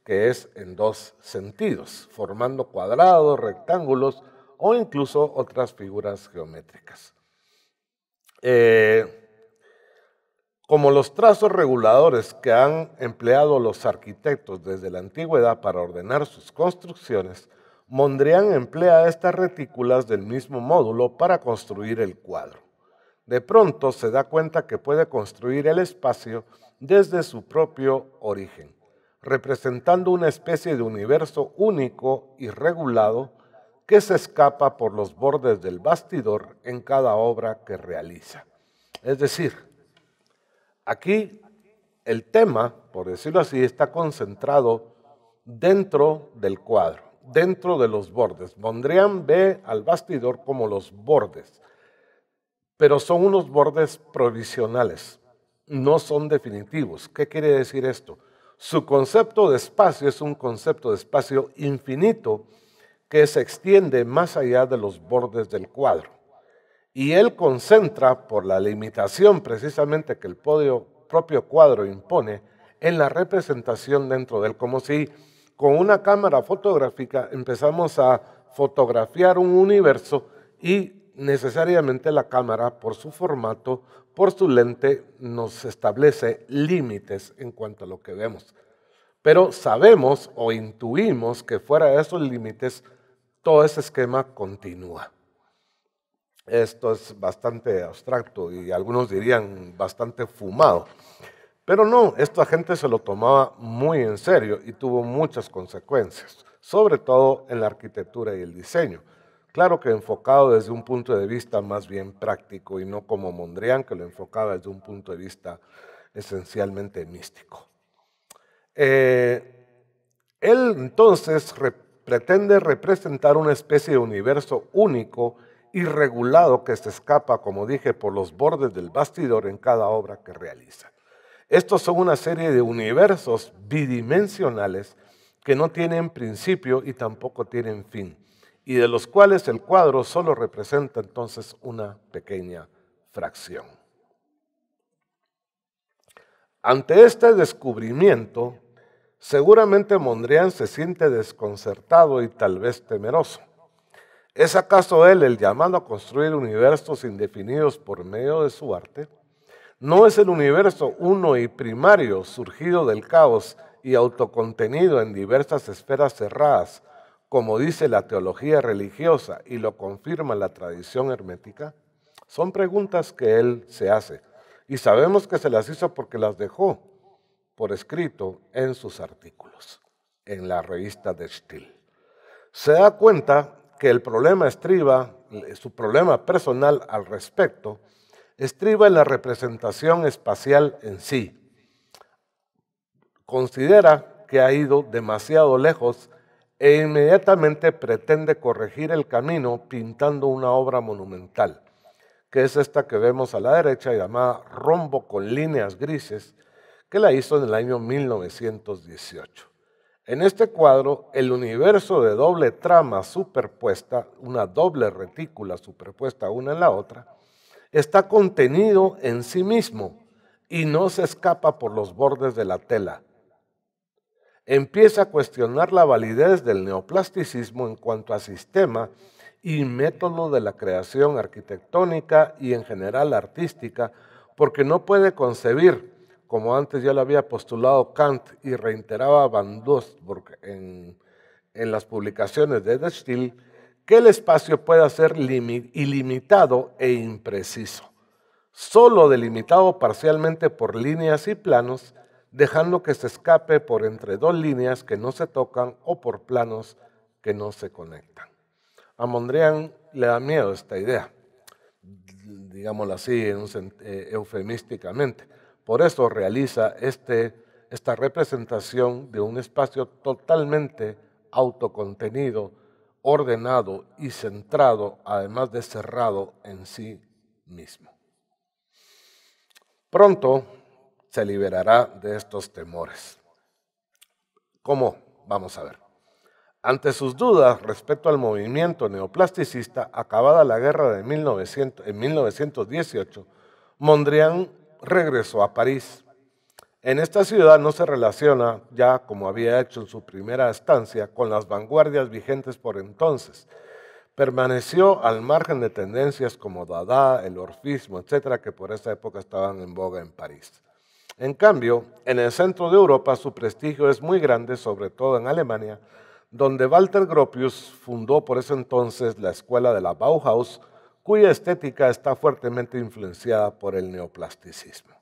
que es en dos sentidos, formando cuadrados, rectángulos o incluso otras figuras geométricas. Eh, como los trazos reguladores que han empleado los arquitectos desde la antigüedad para ordenar sus construcciones, Mondrian emplea estas retículas del mismo módulo para construir el cuadro. De pronto se da cuenta que puede construir el espacio desde su propio origen, representando una especie de universo único y regulado que se escapa por los bordes del bastidor en cada obra que realiza. Es decir, Aquí el tema, por decirlo así, está concentrado dentro del cuadro, dentro de los bordes. Mondrian ve al bastidor como los bordes, pero son unos bordes provisionales, no son definitivos. ¿Qué quiere decir esto? Su concepto de espacio es un concepto de espacio infinito que se extiende más allá de los bordes del cuadro. Y él concentra, por la limitación precisamente que el propio cuadro impone, en la representación dentro de él, como si con una cámara fotográfica empezamos a fotografiar un universo y necesariamente la cámara, por su formato, por su lente, nos establece límites en cuanto a lo que vemos. Pero sabemos o intuimos que fuera de esos límites, todo ese esquema continúa. Esto es bastante abstracto y algunos dirían bastante fumado. Pero no, esta gente se lo tomaba muy en serio y tuvo muchas consecuencias, sobre todo en la arquitectura y el diseño. Claro que enfocado desde un punto de vista más bien práctico y no como Mondrian, que lo enfocaba desde un punto de vista esencialmente místico. Eh, él entonces pretende representar una especie de universo único irregulado que se escapa, como dije, por los bordes del bastidor en cada obra que realiza. Estos son una serie de universos bidimensionales que no tienen principio y tampoco tienen fin, y de los cuales el cuadro solo representa entonces una pequeña fracción. Ante este descubrimiento, seguramente Mondrian se siente desconcertado y tal vez temeroso. ¿Es acaso Él el llamado a construir universos indefinidos por medio de su arte? ¿No es el universo uno y primario surgido del caos y autocontenido en diversas esferas cerradas, como dice la teología religiosa y lo confirma la tradición hermética? Son preguntas que Él se hace y sabemos que se las hizo porque las dejó por escrito en sus artículos, en la revista de Still. Se da cuenta que el problema estriba, eh, su problema personal al respecto, estriba en la representación espacial en sí. Considera que ha ido demasiado lejos e inmediatamente pretende corregir el camino pintando una obra monumental, que es esta que vemos a la derecha llamada Rombo con líneas grises, que la hizo en el año 1918. En este cuadro, el universo de doble trama superpuesta, una doble retícula superpuesta una en la otra, está contenido en sí mismo y no se escapa por los bordes de la tela. Empieza a cuestionar la validez del neoplasticismo en cuanto a sistema y método de la creación arquitectónica y en general artística, porque no puede concebir como antes ya lo había postulado Kant y reiteraba Van Dostburg en, en las publicaciones de Still, que el espacio pueda ser ilimitado e impreciso, solo delimitado parcialmente por líneas y planos, dejando que se escape por entre dos líneas que no se tocan o por planos que no se conectan. A Mondrian le da miedo esta idea, digámoslo así eh, eufemísticamente por eso realiza este, esta representación de un espacio totalmente autocontenido, ordenado y centrado, además de cerrado en sí mismo. Pronto se liberará de estos temores. ¿Cómo? Vamos a ver. Ante sus dudas respecto al movimiento neoplasticista, acabada la guerra de en 1918, Mondrian regresó a París. En esta ciudad no se relaciona, ya como había hecho en su primera estancia, con las vanguardias vigentes por entonces. Permaneció al margen de tendencias como Dada, el orfismo, etcétera, que por esa época estaban en boga en París. En cambio, en el centro de Europa su prestigio es muy grande, sobre todo en Alemania, donde Walter Gropius fundó por ese entonces la escuela de la Bauhaus, cuya estética está fuertemente influenciada por el neoplasticismo.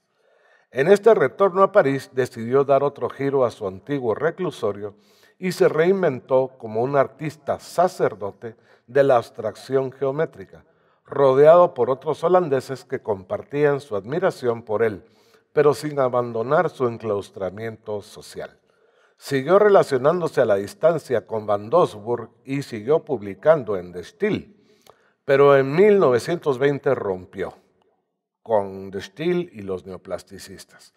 En este retorno a París decidió dar otro giro a su antiguo reclusorio y se reinventó como un artista sacerdote de la abstracción geométrica, rodeado por otros holandeses que compartían su admiración por él, pero sin abandonar su enclaustramiento social. Siguió relacionándose a la distancia con Van Doesburg y siguió publicando en The Still, pero en 1920 rompió con De Stijl y los neoplasticistas.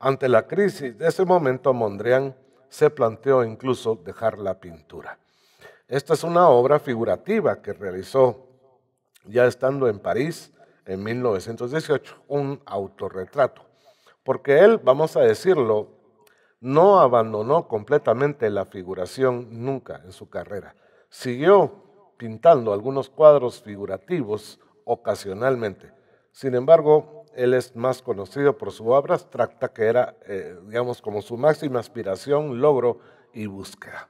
Ante la crisis de ese momento, Mondrian se planteó incluso dejar la pintura. Esta es una obra figurativa que realizó ya estando en París en 1918, un autorretrato. Porque él, vamos a decirlo, no abandonó completamente la figuración nunca en su carrera. Siguió pintando algunos cuadros figurativos ocasionalmente. Sin embargo, él es más conocido por su obra abstracta, que era, eh, digamos, como su máxima aspiración, logro y búsqueda.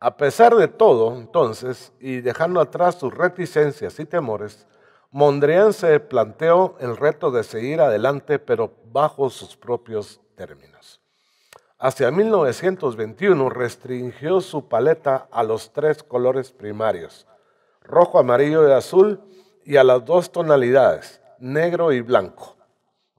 A pesar de todo, entonces, y dejando atrás sus reticencias y temores, Mondrian se planteó el reto de seguir adelante, pero bajo sus propios términos. Hacia 1921 restringió su paleta a los tres colores primarios, rojo, amarillo y azul, y a las dos tonalidades, negro y blanco.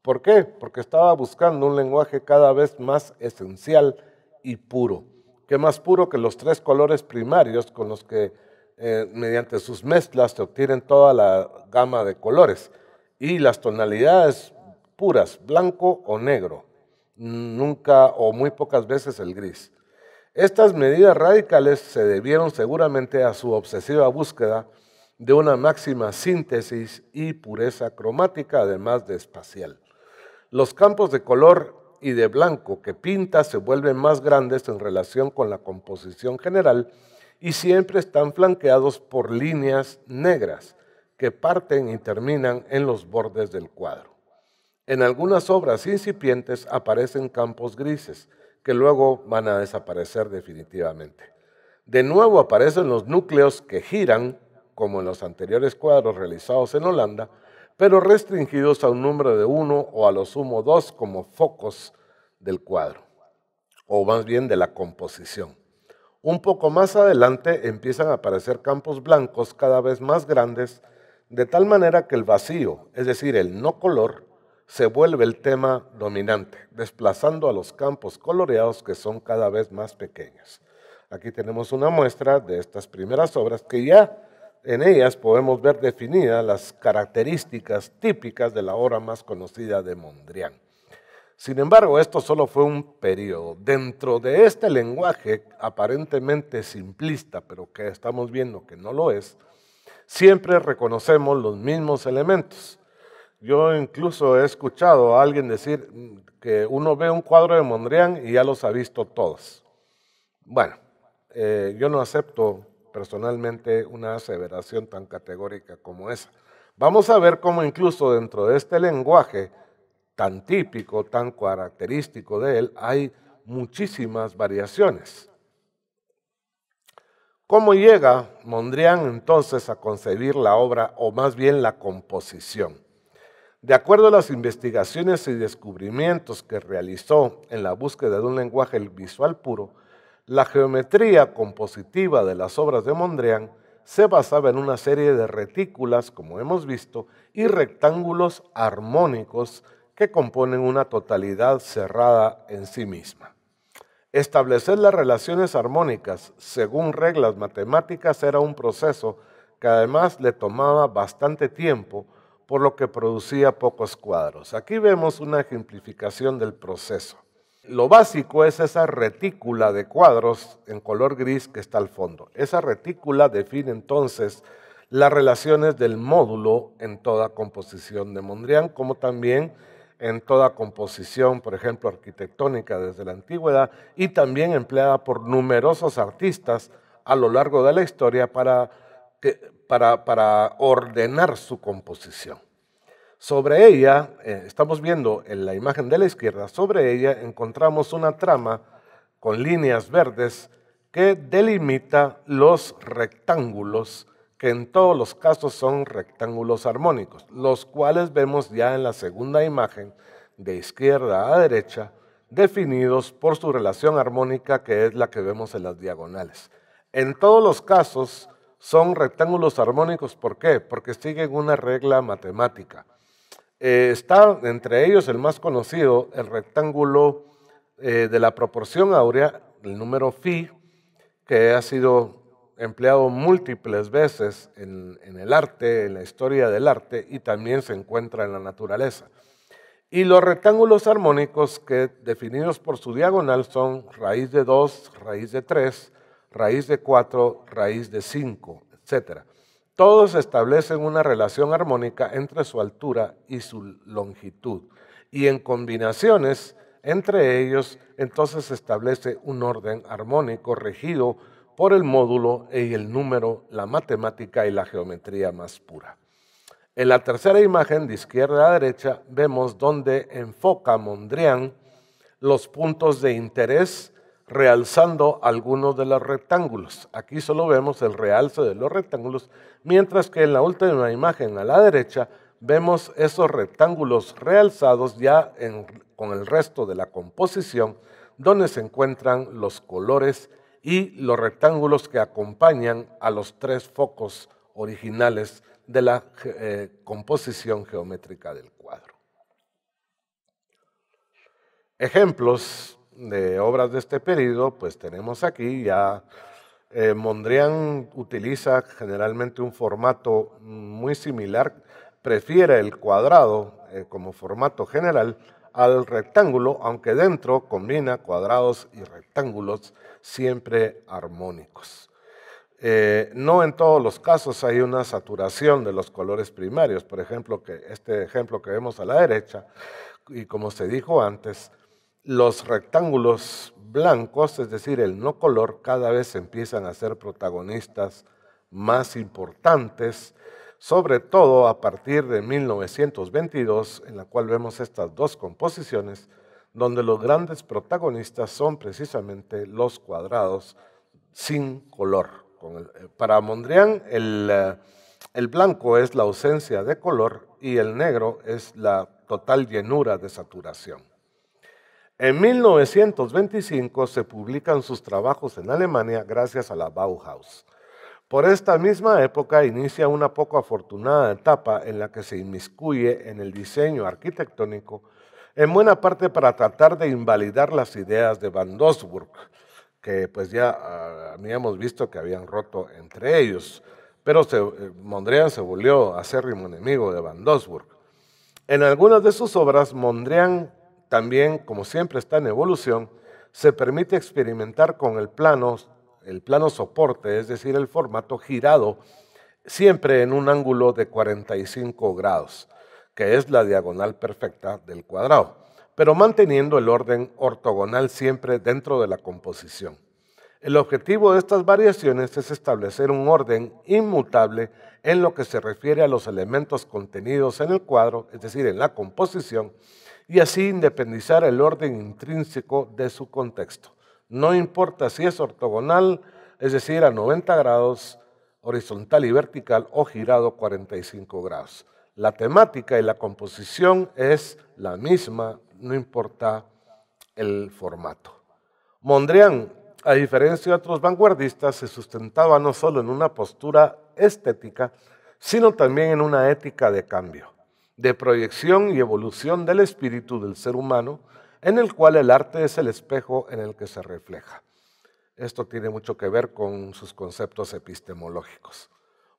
¿Por qué? Porque estaba buscando un lenguaje cada vez más esencial y puro. ¿Qué más puro que los tres colores primarios con los que eh, mediante sus mezclas se obtienen toda la gama de colores? Y las tonalidades puras, blanco o negro nunca o muy pocas veces el gris. Estas medidas radicales se debieron seguramente a su obsesiva búsqueda de una máxima síntesis y pureza cromática, además de espacial. Los campos de color y de blanco que pinta se vuelven más grandes en relación con la composición general y siempre están flanqueados por líneas negras que parten y terminan en los bordes del cuadro. En algunas obras incipientes aparecen campos grises que luego van a desaparecer definitivamente. De nuevo aparecen los núcleos que giran, como en los anteriores cuadros realizados en Holanda, pero restringidos a un número de uno o a lo sumo dos como focos del cuadro, o más bien de la composición. Un poco más adelante empiezan a aparecer campos blancos cada vez más grandes, de tal manera que el vacío, es decir, el no color, se vuelve el tema dominante, desplazando a los campos coloreados que son cada vez más pequeños. Aquí tenemos una muestra de estas primeras obras que ya en ellas podemos ver definidas las características típicas de la obra más conocida de Mondrian. Sin embargo, esto solo fue un periodo. Dentro de este lenguaje aparentemente simplista, pero que estamos viendo que no lo es, siempre reconocemos los mismos elementos. Yo incluso he escuchado a alguien decir que uno ve un cuadro de Mondrian y ya los ha visto todos. Bueno, eh, yo no acepto personalmente una aseveración tan categórica como esa. Vamos a ver cómo incluso dentro de este lenguaje tan típico, tan característico de él, hay muchísimas variaciones. ¿Cómo llega Mondrian entonces a concebir la obra, o más bien la composición? De acuerdo a las investigaciones y descubrimientos que realizó en la búsqueda de un lenguaje visual puro, la geometría compositiva de las obras de Mondrian se basaba en una serie de retículas, como hemos visto, y rectángulos armónicos que componen una totalidad cerrada en sí misma. Establecer las relaciones armónicas según reglas matemáticas era un proceso que además le tomaba bastante tiempo, por lo que producía pocos cuadros. Aquí vemos una ejemplificación del proceso. Lo básico es esa retícula de cuadros en color gris que está al fondo. Esa retícula define entonces las relaciones del módulo en toda composición de Mondrian, como también en toda composición, por ejemplo, arquitectónica desde la antigüedad, y también empleada por numerosos artistas a lo largo de la historia para, que, para, ordenar su composición. Sobre ella, eh, estamos viendo en la imagen de la izquierda, sobre ella encontramos una trama con líneas verdes que delimita los rectángulos, que en todos los casos son rectángulos armónicos, los cuales vemos ya en la segunda imagen, de izquierda a derecha, definidos por su relación armónica que es la que vemos en las diagonales. En todos los casos, son rectángulos armónicos. ¿Por qué? Porque siguen una regla matemática. Eh, está entre ellos el más conocido, el rectángulo eh, de la proporción áurea, el número phi, que ha sido empleado múltiples veces en, en, el arte, en la historia del arte y también se encuentra en la naturaleza. Y los rectángulos armónicos que definidos por su diagonal son raíz de 2, raíz de 3, raíz de 4, raíz de 5, etc. Todos establecen una relación armónica entre su altura y su longitud. Y en combinaciones entre ellos, entonces se establece un orden armónico regido por el módulo y e el número, la matemática y la geometría más pura. En la tercera imagen, de izquierda a derecha, vemos donde enfoca Mondrian los puntos de interés realzando algunos de los rectángulos. Aquí solo vemos el realce de los rectángulos, mientras que en la última imagen a la derecha vemos esos rectángulos realzados ya con el resto de la composición, donde se encuentran los colores y los rectángulos que acompañan a los tres focos originales de la eh, composición geométrica del cuadro. Ejemplos de obras de este periodo, pues tenemos aquí ya, eh, Mondrian utiliza generalmente un formato muy similar, prefiere el cuadrado eh, como formato general al rectángulo, aunque dentro combina cuadrados y rectángulos siempre armónicos. Eh, no en todos los casos hay una saturación de los colores primarios, por ejemplo, que este ejemplo que vemos a la derecha, y como se dijo antes, los rectángulos blancos, es decir, el no color, cada vez empiezan a ser protagonistas más importantes, sobre todo a partir de 1922, en la cual vemos estas dos composiciones, donde los grandes protagonistas son precisamente los cuadrados sin color. Eh, para Mondrian, el, eh, el blanco es la ausencia de color y el negro es la total llenura de saturación. En 1925 se publican sus trabajos en Alemania gracias a la Bauhaus. Por esta misma época inicia una poco afortunada etapa en la que se inmiscuye en el diseño arquitectónico, en buena parte para tratar de invalidar las ideas de Van Dosburg, que pues ya habíamos ah, visto que habían roto entre ellos, pero eh, Mondrian se volvió acérrimo enemigo de Van Dosburg. En algunas de sus obras, Mondrian también, como siempre está en evolución, se permite experimentar con el plano, el plano soporte, es decir, el formato girado, siempre en un ángulo de 45 grados, que es la diagonal perfecta del cuadrado, pero manteniendo el orden ortogonal siempre dentro de la composición. El objetivo de estas variaciones es establecer un orden inmutable en lo que se refiere a los elementos contenidos en el cuadro, es decir, en la composición, y así independizar el orden intrínseco de su contexto. No importa si es ortogonal, es decir, a 90 grados, horizontal y vertical o girado 45 grados. La temática y la composición es la misma, no importa el formato. Mondrian, a diferencia de otros vanguardistas, se sustentaba no solo en una postura estética, sino también en una ética de cambio de proyección y evolución del espíritu del ser humano, en el cual el arte es el espejo en el que se refleja. Esto tiene mucho que ver con sus conceptos epistemológicos.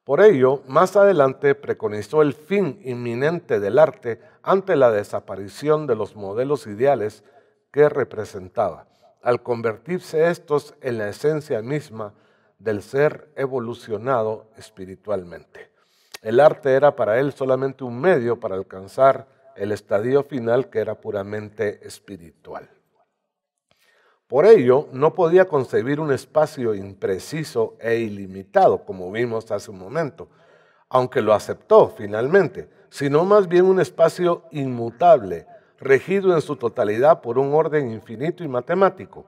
Por ello, más adelante preconizó el fin inminente del arte ante la desaparición de los modelos ideales que representaba, al convertirse estos en la esencia misma del ser evolucionado espiritualmente. El arte era para él solamente un medio para alcanzar el estadio final que era puramente espiritual. Por ello, no podía concebir un espacio impreciso e ilimitado, como vimos hace un momento, aunque lo aceptó finalmente, sino más bien un espacio inmutable, regido en su totalidad por un orden infinito y matemático.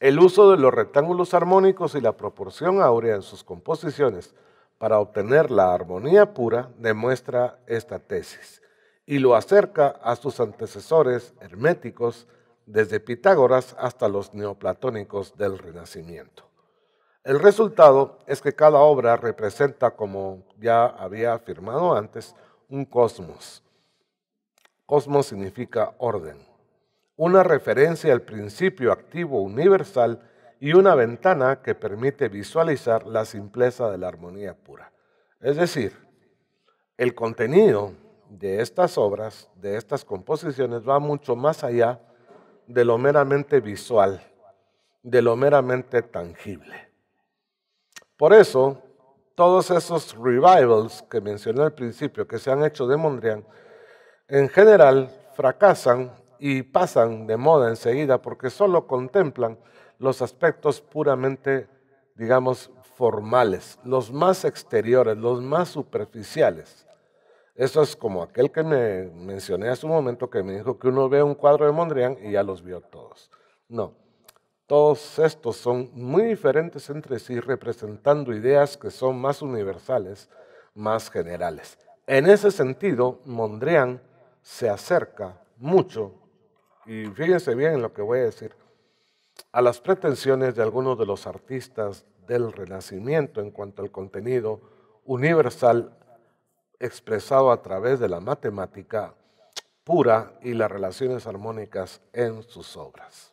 El uso de los rectángulos armónicos y la proporción áurea en sus composiciones para obtener la armonía pura demuestra esta tesis y lo acerca a sus antecesores herméticos desde Pitágoras hasta los neoplatónicos del Renacimiento. El resultado es que cada obra representa, como ya había afirmado antes, un cosmos. Cosmos significa orden, una referencia al principio activo universal y una ventana que permite visualizar la simpleza de la armonía pura. Es decir, el contenido de estas obras, de estas composiciones, va mucho más allá de lo meramente visual, de lo meramente tangible. Por eso, todos esos revivals que mencioné al principio, que se han hecho de Mondrian, en general fracasan y pasan de moda enseguida porque solo contemplan los aspectos puramente, digamos, formales, los más exteriores, los más superficiales. Eso es como aquel que me mencioné hace un momento que me dijo que uno ve un cuadro de Mondrian y ya los vio todos. No, todos estos son muy diferentes entre sí, representando ideas que son más universales, más generales. En ese sentido, Mondrian se acerca mucho, y fíjense bien en lo que voy a decir, a las pretensiones de algunos de los artistas del Renacimiento en cuanto al contenido universal expresado a través de la matemática pura y las relaciones armónicas en sus obras.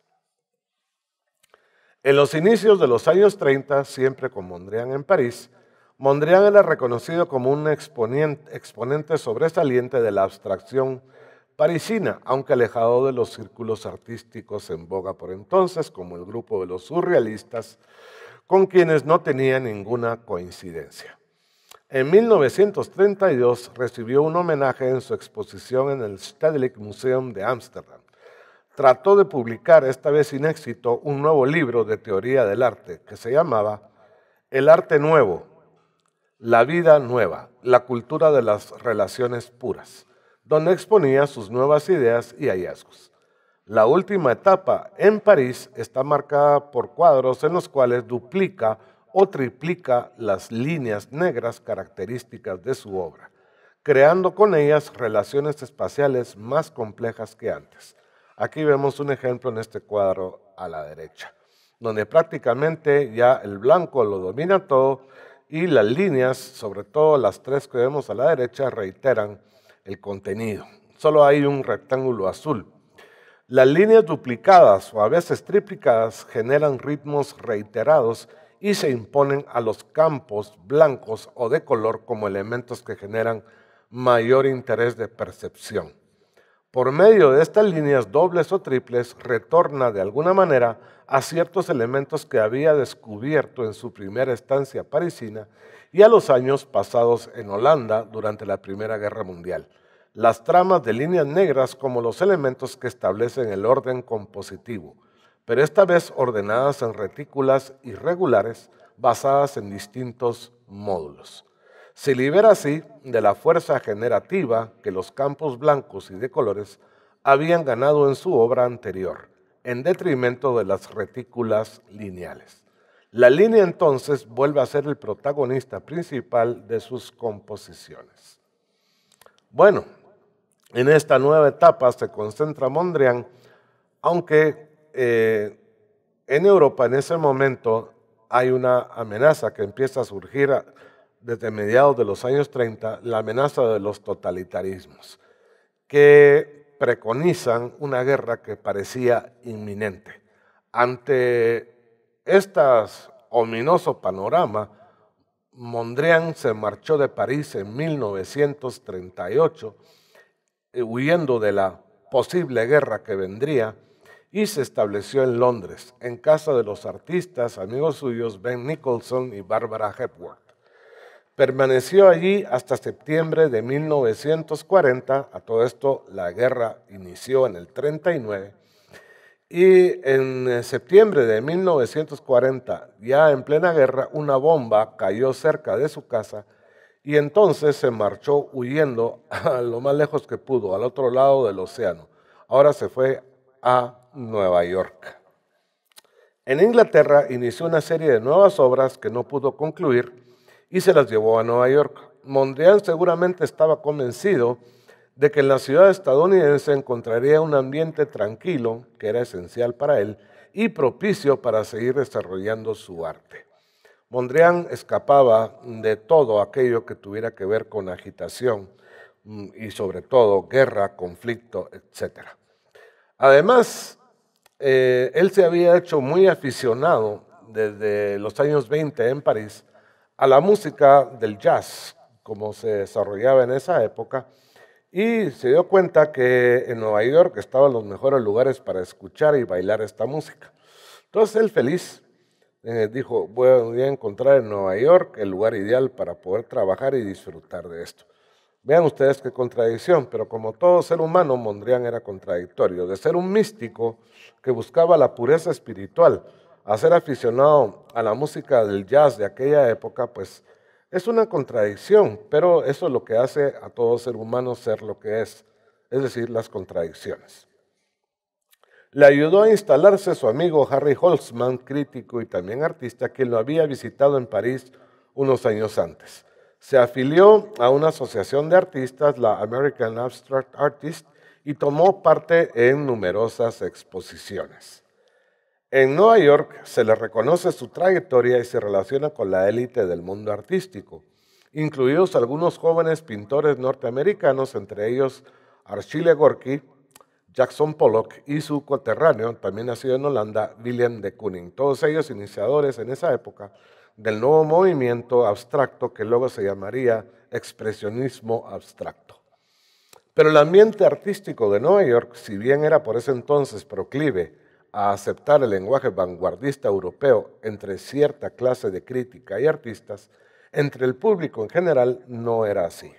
En los inicios de los años 30, siempre con Mondrian en París, Mondrian era reconocido como un exponente, exponente sobresaliente de la abstracción parisina, aunque alejado de los círculos artísticos en boga por entonces, como el grupo de los surrealistas, con quienes no tenía ninguna coincidencia. En 1932 recibió un homenaje en su exposición en el Stedelijk Museum de Ámsterdam. Trató de publicar, esta vez sin éxito, un nuevo libro de teoría del arte que se llamaba El arte nuevo, la vida nueva, la cultura de las relaciones puras donde exponía sus nuevas ideas y hallazgos. La última etapa en París está marcada por cuadros en los cuales duplica o triplica las líneas negras características de su obra, creando con ellas relaciones espaciales más complejas que antes. Aquí vemos un ejemplo en este cuadro a la derecha, donde prácticamente ya el blanco lo domina todo y las líneas, sobre todo las tres que vemos a la derecha, reiteran el contenido. Solo hay un rectángulo azul. Las líneas duplicadas o a veces triplicadas generan ritmos reiterados y se imponen a los campos blancos o de color como elementos que generan mayor interés de percepción. Por medio de estas líneas dobles o triples retorna de alguna manera a ciertos elementos que había descubierto en su primera estancia parisina y a los años pasados en Holanda durante la Primera Guerra Mundial las tramas de líneas negras como los elementos que establecen el orden compositivo, pero esta vez ordenadas en retículas irregulares basadas en distintos módulos. Se libera así de la fuerza generativa que los campos blancos y de colores habían ganado en su obra anterior, en detrimento de las retículas lineales. La línea entonces vuelve a ser el protagonista principal de sus composiciones. Bueno, en esta nueva etapa se concentra Mondrian, aunque eh, en Europa en ese momento hay una amenaza que empieza a surgir desde mediados de los años 30, la amenaza de los totalitarismos, que preconizan una guerra que parecía inminente. Ante este ominoso panorama, Mondrian se marchó de París en 1938 eh, huyendo de la posible guerra que vendría, y se estableció en Londres, en casa de los artistas amigos suyos Ben Nicholson y Barbara Hepworth. Permaneció allí hasta septiembre de 1940, a todo esto la guerra inició en el 39, y en eh, septiembre de 1940, ya en plena guerra, una bomba cayó cerca de su casa y entonces se marchó huyendo a lo más lejos que pudo, al otro lado del océano. Ahora se fue a Nueva York. En Inglaterra inició una serie de nuevas obras que no pudo concluir y se las llevó a Nueva York. Mondrian seguramente estaba convencido de que en la ciudad estadounidense encontraría un ambiente tranquilo, que era esencial para él, y propicio para seguir desarrollando su arte. Mondrian escapaba de todo aquello que tuviera que ver con agitación mm, y sobre todo guerra, conflicto, etc. Además, eh, él se había hecho muy aficionado desde los años 20 en París a la música del jazz, como se desarrollaba en esa época, y se dio cuenta que en Nueva York estaban los mejores lugares para escuchar y bailar esta música. Entonces él feliz eh, dijo, voy a encontrar en Nueva York el lugar ideal para poder trabajar y disfrutar de esto. Vean ustedes qué contradicción, pero como todo ser humano, Mondrian era contradictorio. De ser un místico que buscaba la pureza espiritual, a ser aficionado a la música del jazz de aquella época, pues es una contradicción, pero eso es lo que hace a todo ser humano ser lo que es, es decir, las contradicciones. Le ayudó a instalarse su amigo Harry Holtzman, crítico y también artista, que lo había visitado en París unos años antes. Se afilió a una asociación de artistas, la American Abstract Artists, y tomó parte en numerosas exposiciones. En Nueva York se le reconoce su trayectoria y se relaciona con la élite del mundo artístico, incluidos algunos jóvenes pintores norteamericanos, entre ellos Archile Gorky, Jackson Pollock y su coterráneo, también nacido en Holanda, Willem de Kooning. Todos ellos iniciadores en esa época del nuevo movimiento abstracto que luego se llamaría expresionismo abstracto. Pero el ambiente artístico de Nueva York, si bien era por ese entonces proclive a aceptar el lenguaje vanguardista europeo entre cierta clase de crítica y artistas, entre el público en general no era así.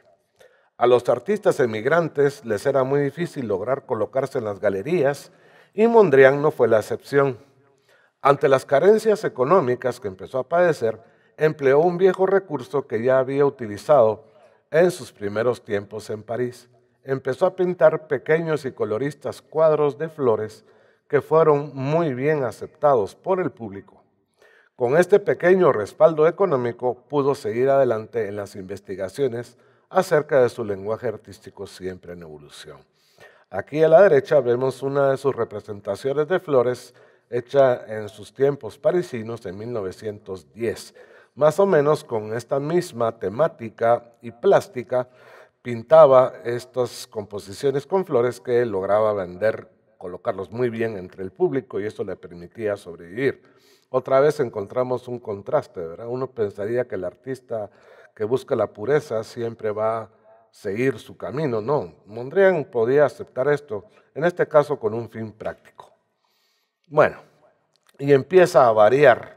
A los artistas emigrantes les era muy difícil lograr colocarse en las galerías y Mondrian no fue la excepción. Ante las carencias económicas que empezó a padecer, empleó un viejo recurso que ya había utilizado en sus primeros tiempos en París. Empezó a pintar pequeños y coloristas cuadros de flores que fueron muy bien aceptados por el público. Con este pequeño respaldo económico pudo seguir adelante en las investigaciones acerca de su lenguaje artístico siempre en evolución. Aquí a la derecha vemos una de sus representaciones de flores hecha en sus tiempos parisinos en 1910, más o menos con esta misma temática y plástica pintaba estas composiciones con flores que lograba vender, colocarlos muy bien entre el público y eso le permitía sobrevivir. Otra vez encontramos un contraste, ¿verdad? Uno pensaría que el artista que busca la pureza siempre va a seguir su camino. No, Mondrian podía aceptar esto, en este caso con un fin práctico. Bueno, y empieza a variar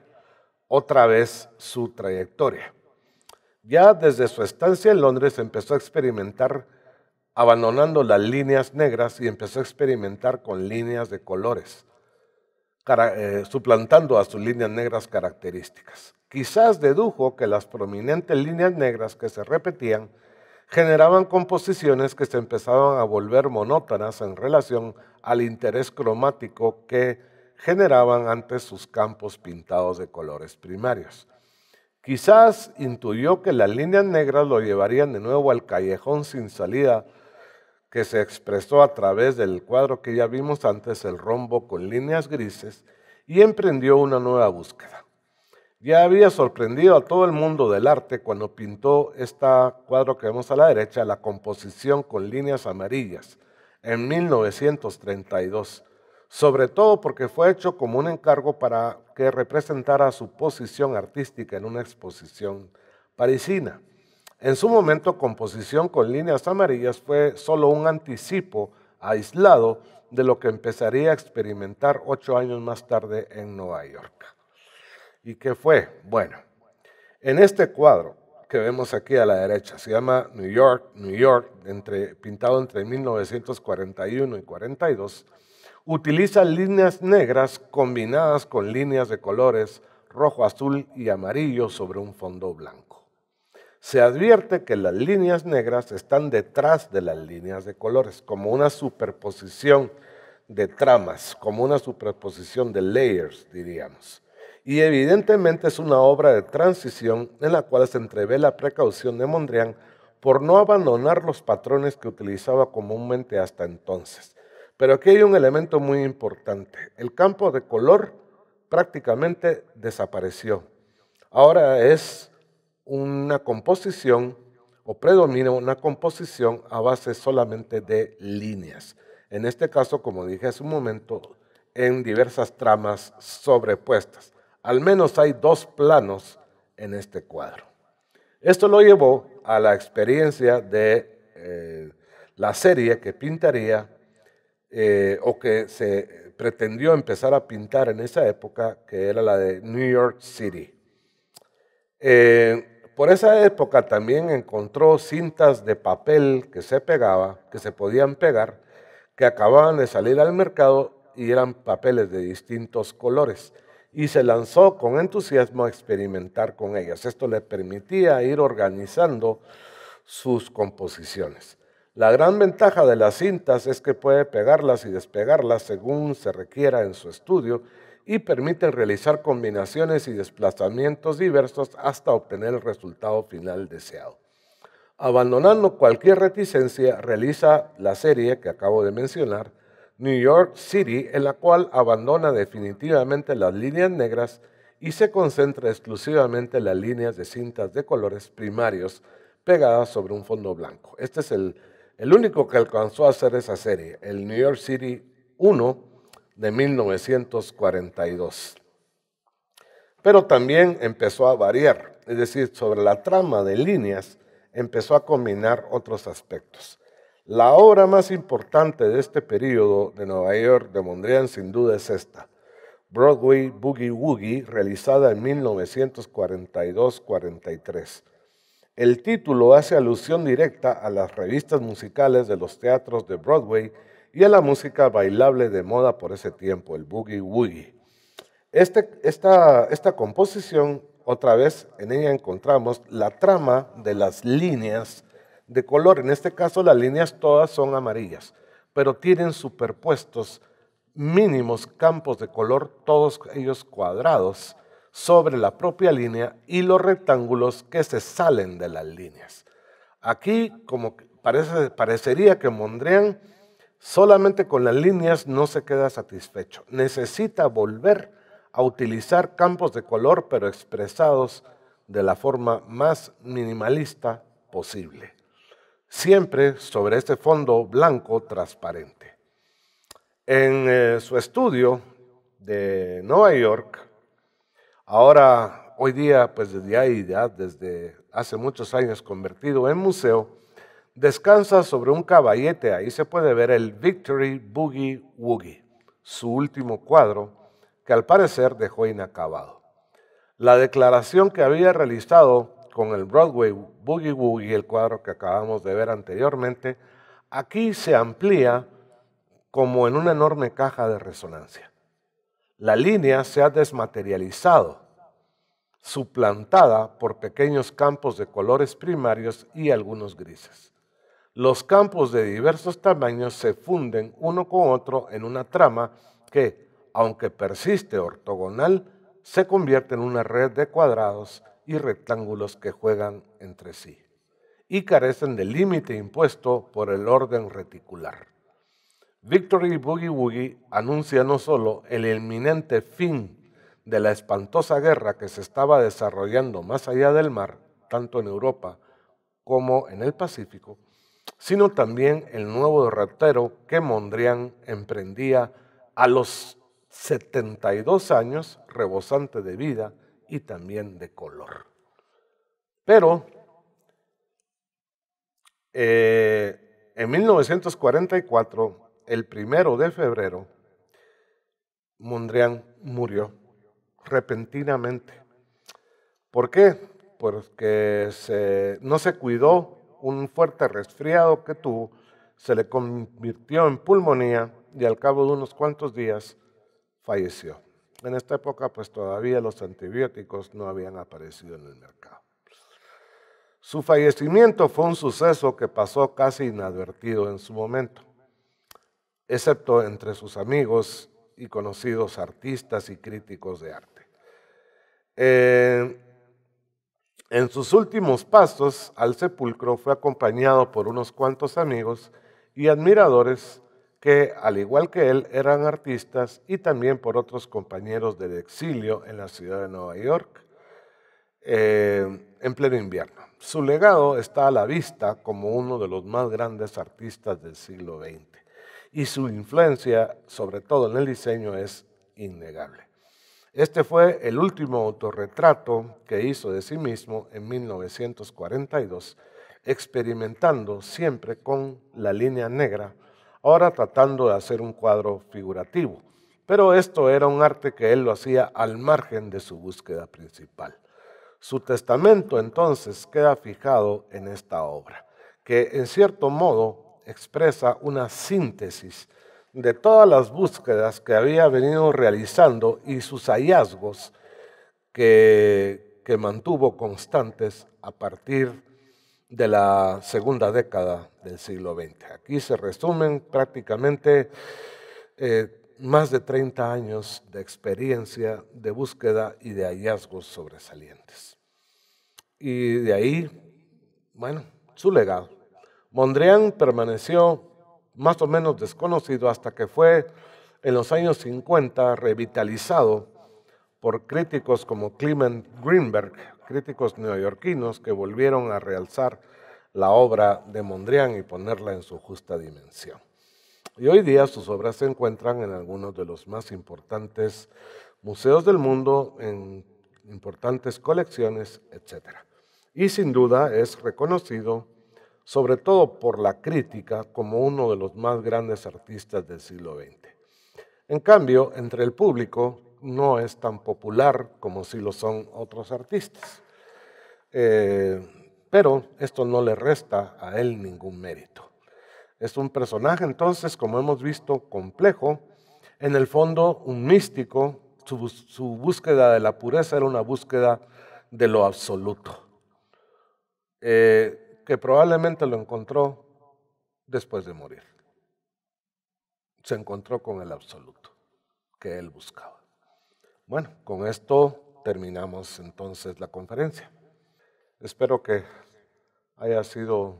otra vez su trayectoria. Ya desde su estancia en Londres empezó a experimentar abandonando las líneas negras y empezó a experimentar con líneas de colores, eh, suplantando a sus líneas negras características. Quizás dedujo que las prominentes líneas negras que se repetían generaban composiciones que se empezaban a volver monótonas en relación al interés cromático que generaban antes sus campos pintados de colores primarios. Quizás intuyó que las líneas negras lo llevarían de nuevo al callejón sin salida que se expresó a través del cuadro que ya vimos antes, el rombo con líneas grises, y emprendió una nueva búsqueda ya había sorprendido a todo el mundo del arte cuando pintó esta cuadro que vemos a la derecha, la composición con líneas amarillas, en 1932, sobre todo porque fue hecho como un encargo para que representara su posición artística en una exposición parisina. En su momento, composición con líneas amarillas fue solo un anticipo aislado de lo que empezaría a experimentar ocho años más tarde en Nueva York. ¿Y qué fue? Bueno, en este cuadro que vemos aquí a la derecha, se llama New York, New York, pintado entre 1941 y 42, utiliza líneas negras combinadas con líneas de colores rojo, azul y amarillo sobre un fondo blanco. Se advierte que las líneas negras están detrás de las líneas de colores, como una superposición de tramas, como una superposición de layers, diríamos y evidentemente es una obra de transición en la cual se entrevé la precaución de Mondrian por no abandonar los patrones que utilizaba comúnmente hasta entonces. Pero aquí hay un elemento muy importante. El campo de color prácticamente desapareció. Ahora es una composición o predomina una composición a base solamente de líneas. En este caso, como dije hace un momento, en diversas tramas sobrepuestas. Al menos hay dos planos en este cuadro. Esto lo llevó a la experiencia de eh, la serie que pintaría eh, o que se pretendió empezar a pintar en esa época, que era la de New York City. Eh, por esa época también encontró cintas de papel que se pegaba, que se podían pegar, que acababan de salir al mercado y eran papeles de distintos colores y se lanzó con entusiasmo a experimentar con ellas. Esto le permitía ir organizando sus composiciones. La gran ventaja de las cintas es que puede pegarlas y despegarlas según se requiera en su estudio y permite realizar combinaciones y desplazamientos diversos hasta obtener el resultado final deseado. Abandonando cualquier reticencia, realiza la serie que acabo de mencionar New York City, en la cual abandona definitivamente las líneas negras y se concentra exclusivamente en las líneas de cintas de colores primarios pegadas sobre un fondo blanco. Este es el, único que alcanzó a hacer esa serie, el New York City 1 de 1942. Pero también empezó a variar, es decir, sobre la trama de líneas empezó a combinar otros aspectos. La obra más importante de este periodo de Nueva York de Mondrian sin duda es esta, Broadway Boogie Woogie, realizada en 1942-43. El título hace alusión directa a las revistas musicales de los teatros de Broadway y a la música bailable de moda por ese tiempo, el Boogie Woogie. Este, esta composición, otra vez en ella encontramos la trama de las líneas de color. En este caso las líneas todas son amarillas, pero tienen superpuestos mínimos campos de color, todos ellos cuadrados, sobre la propia línea y los rectángulos que se salen de las líneas. Aquí, como parece, parecería que Mondrian solamente con las líneas no se queda satisfecho. Necesita volver a utilizar campos de color, pero expresados de la forma más minimalista posible siempre sobre este fondo blanco transparente. En eh, su estudio de Nueva York, ahora hoy día, pues desde ya, desde hace muchos años convertido en museo, descansa sobre un caballete, ahí se puede ver el Victory Boogie Woogie, su último cuadro, que al parecer dejó inacabado. La declaración que había realizado con el Broadway Boogie Woogie, el cuadro que acabamos de ver anteriormente, aquí se amplía como en una enorme caja de resonancia. La línea se ha desmaterializado, suplantada por pequeños campos de colores primarios y algunos grises. Los campos de diversos tamaños se funden uno con otro en una trama que, aunque persiste ortogonal, se convierte en una red de cuadrados y rectángulos que juegan entre sí y carecen del límite impuesto por el orden reticular. Victory Boogie Woogie anuncia no solo el inminente fin de la espantosa guerra que se estaba desarrollando más allá del mar, tanto en Europa como en el Pacífico, sino también el nuevo derrotero que Mondrian emprendía a los 72 años, rebosante de vida, y también de color. Pero eh, en 1944, el primero de febrero, Mondrian murió repentinamente. ¿Por qué? Porque no se cuidó un fuerte resfriado que tuvo, se le convirtió en pulmonía y al cabo de unos cuantos días falleció. En esta época, pues todavía los antibióticos no habían aparecido en el mercado. Su fallecimiento fue un suceso que pasó casi inadvertido en su momento, excepto entre sus amigos y conocidos artistas y críticos de arte. Eh, en sus últimos pasos al sepulcro fue acompañado por unos cuantos amigos y admiradores que, al igual que él, eran artistas y también por otros compañeros del exilio en la ciudad de Nueva York eh, en pleno invierno. Su legado está a la vista como uno de los más grandes artistas del siglo XX y su influencia, sobre todo en el diseño, es innegable. Este fue el último autorretrato que hizo de sí mismo en 1942, experimentando siempre con la línea negra ahora tratando de hacer un cuadro figurativo. Pero esto era un arte que él lo hacía al margen de su búsqueda principal. Su testamento entonces queda fijado en esta obra, que en cierto modo expresa una síntesis de todas las búsquedas que había venido realizando y sus hallazgos que, mantuvo constantes a partir de de la segunda década del siglo XX. Aquí se resumen prácticamente eh, más de 30 años de experiencia, de búsqueda y de hallazgos sobresalientes. Y de ahí, bueno, su legado. Mondrian permaneció más o menos desconocido hasta que fue en los años 50 revitalizado por críticos como Clement Greenberg críticos neoyorquinos que volvieron a realzar la obra de Mondrian y ponerla en su justa dimensión. Y hoy día sus obras se encuentran en algunos de los más importantes museos del mundo, en importantes colecciones, etc. Y sin duda es reconocido, sobre todo por la crítica, como uno de los más grandes artistas del siglo XX. En cambio, entre el público, no es tan popular como si lo son otros artistas. Eh, pero esto no le resta a él ningún mérito. Es un personaje entonces, como hemos visto, complejo, en el fondo un místico, su, búsqueda de la pureza era una búsqueda de lo absoluto, eh, que probablemente lo encontró después de morir. Se encontró con el absoluto que él buscaba. Bueno, con esto terminamos entonces la conferencia. Espero que haya sido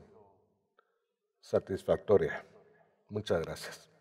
satisfactoria. Muchas gracias.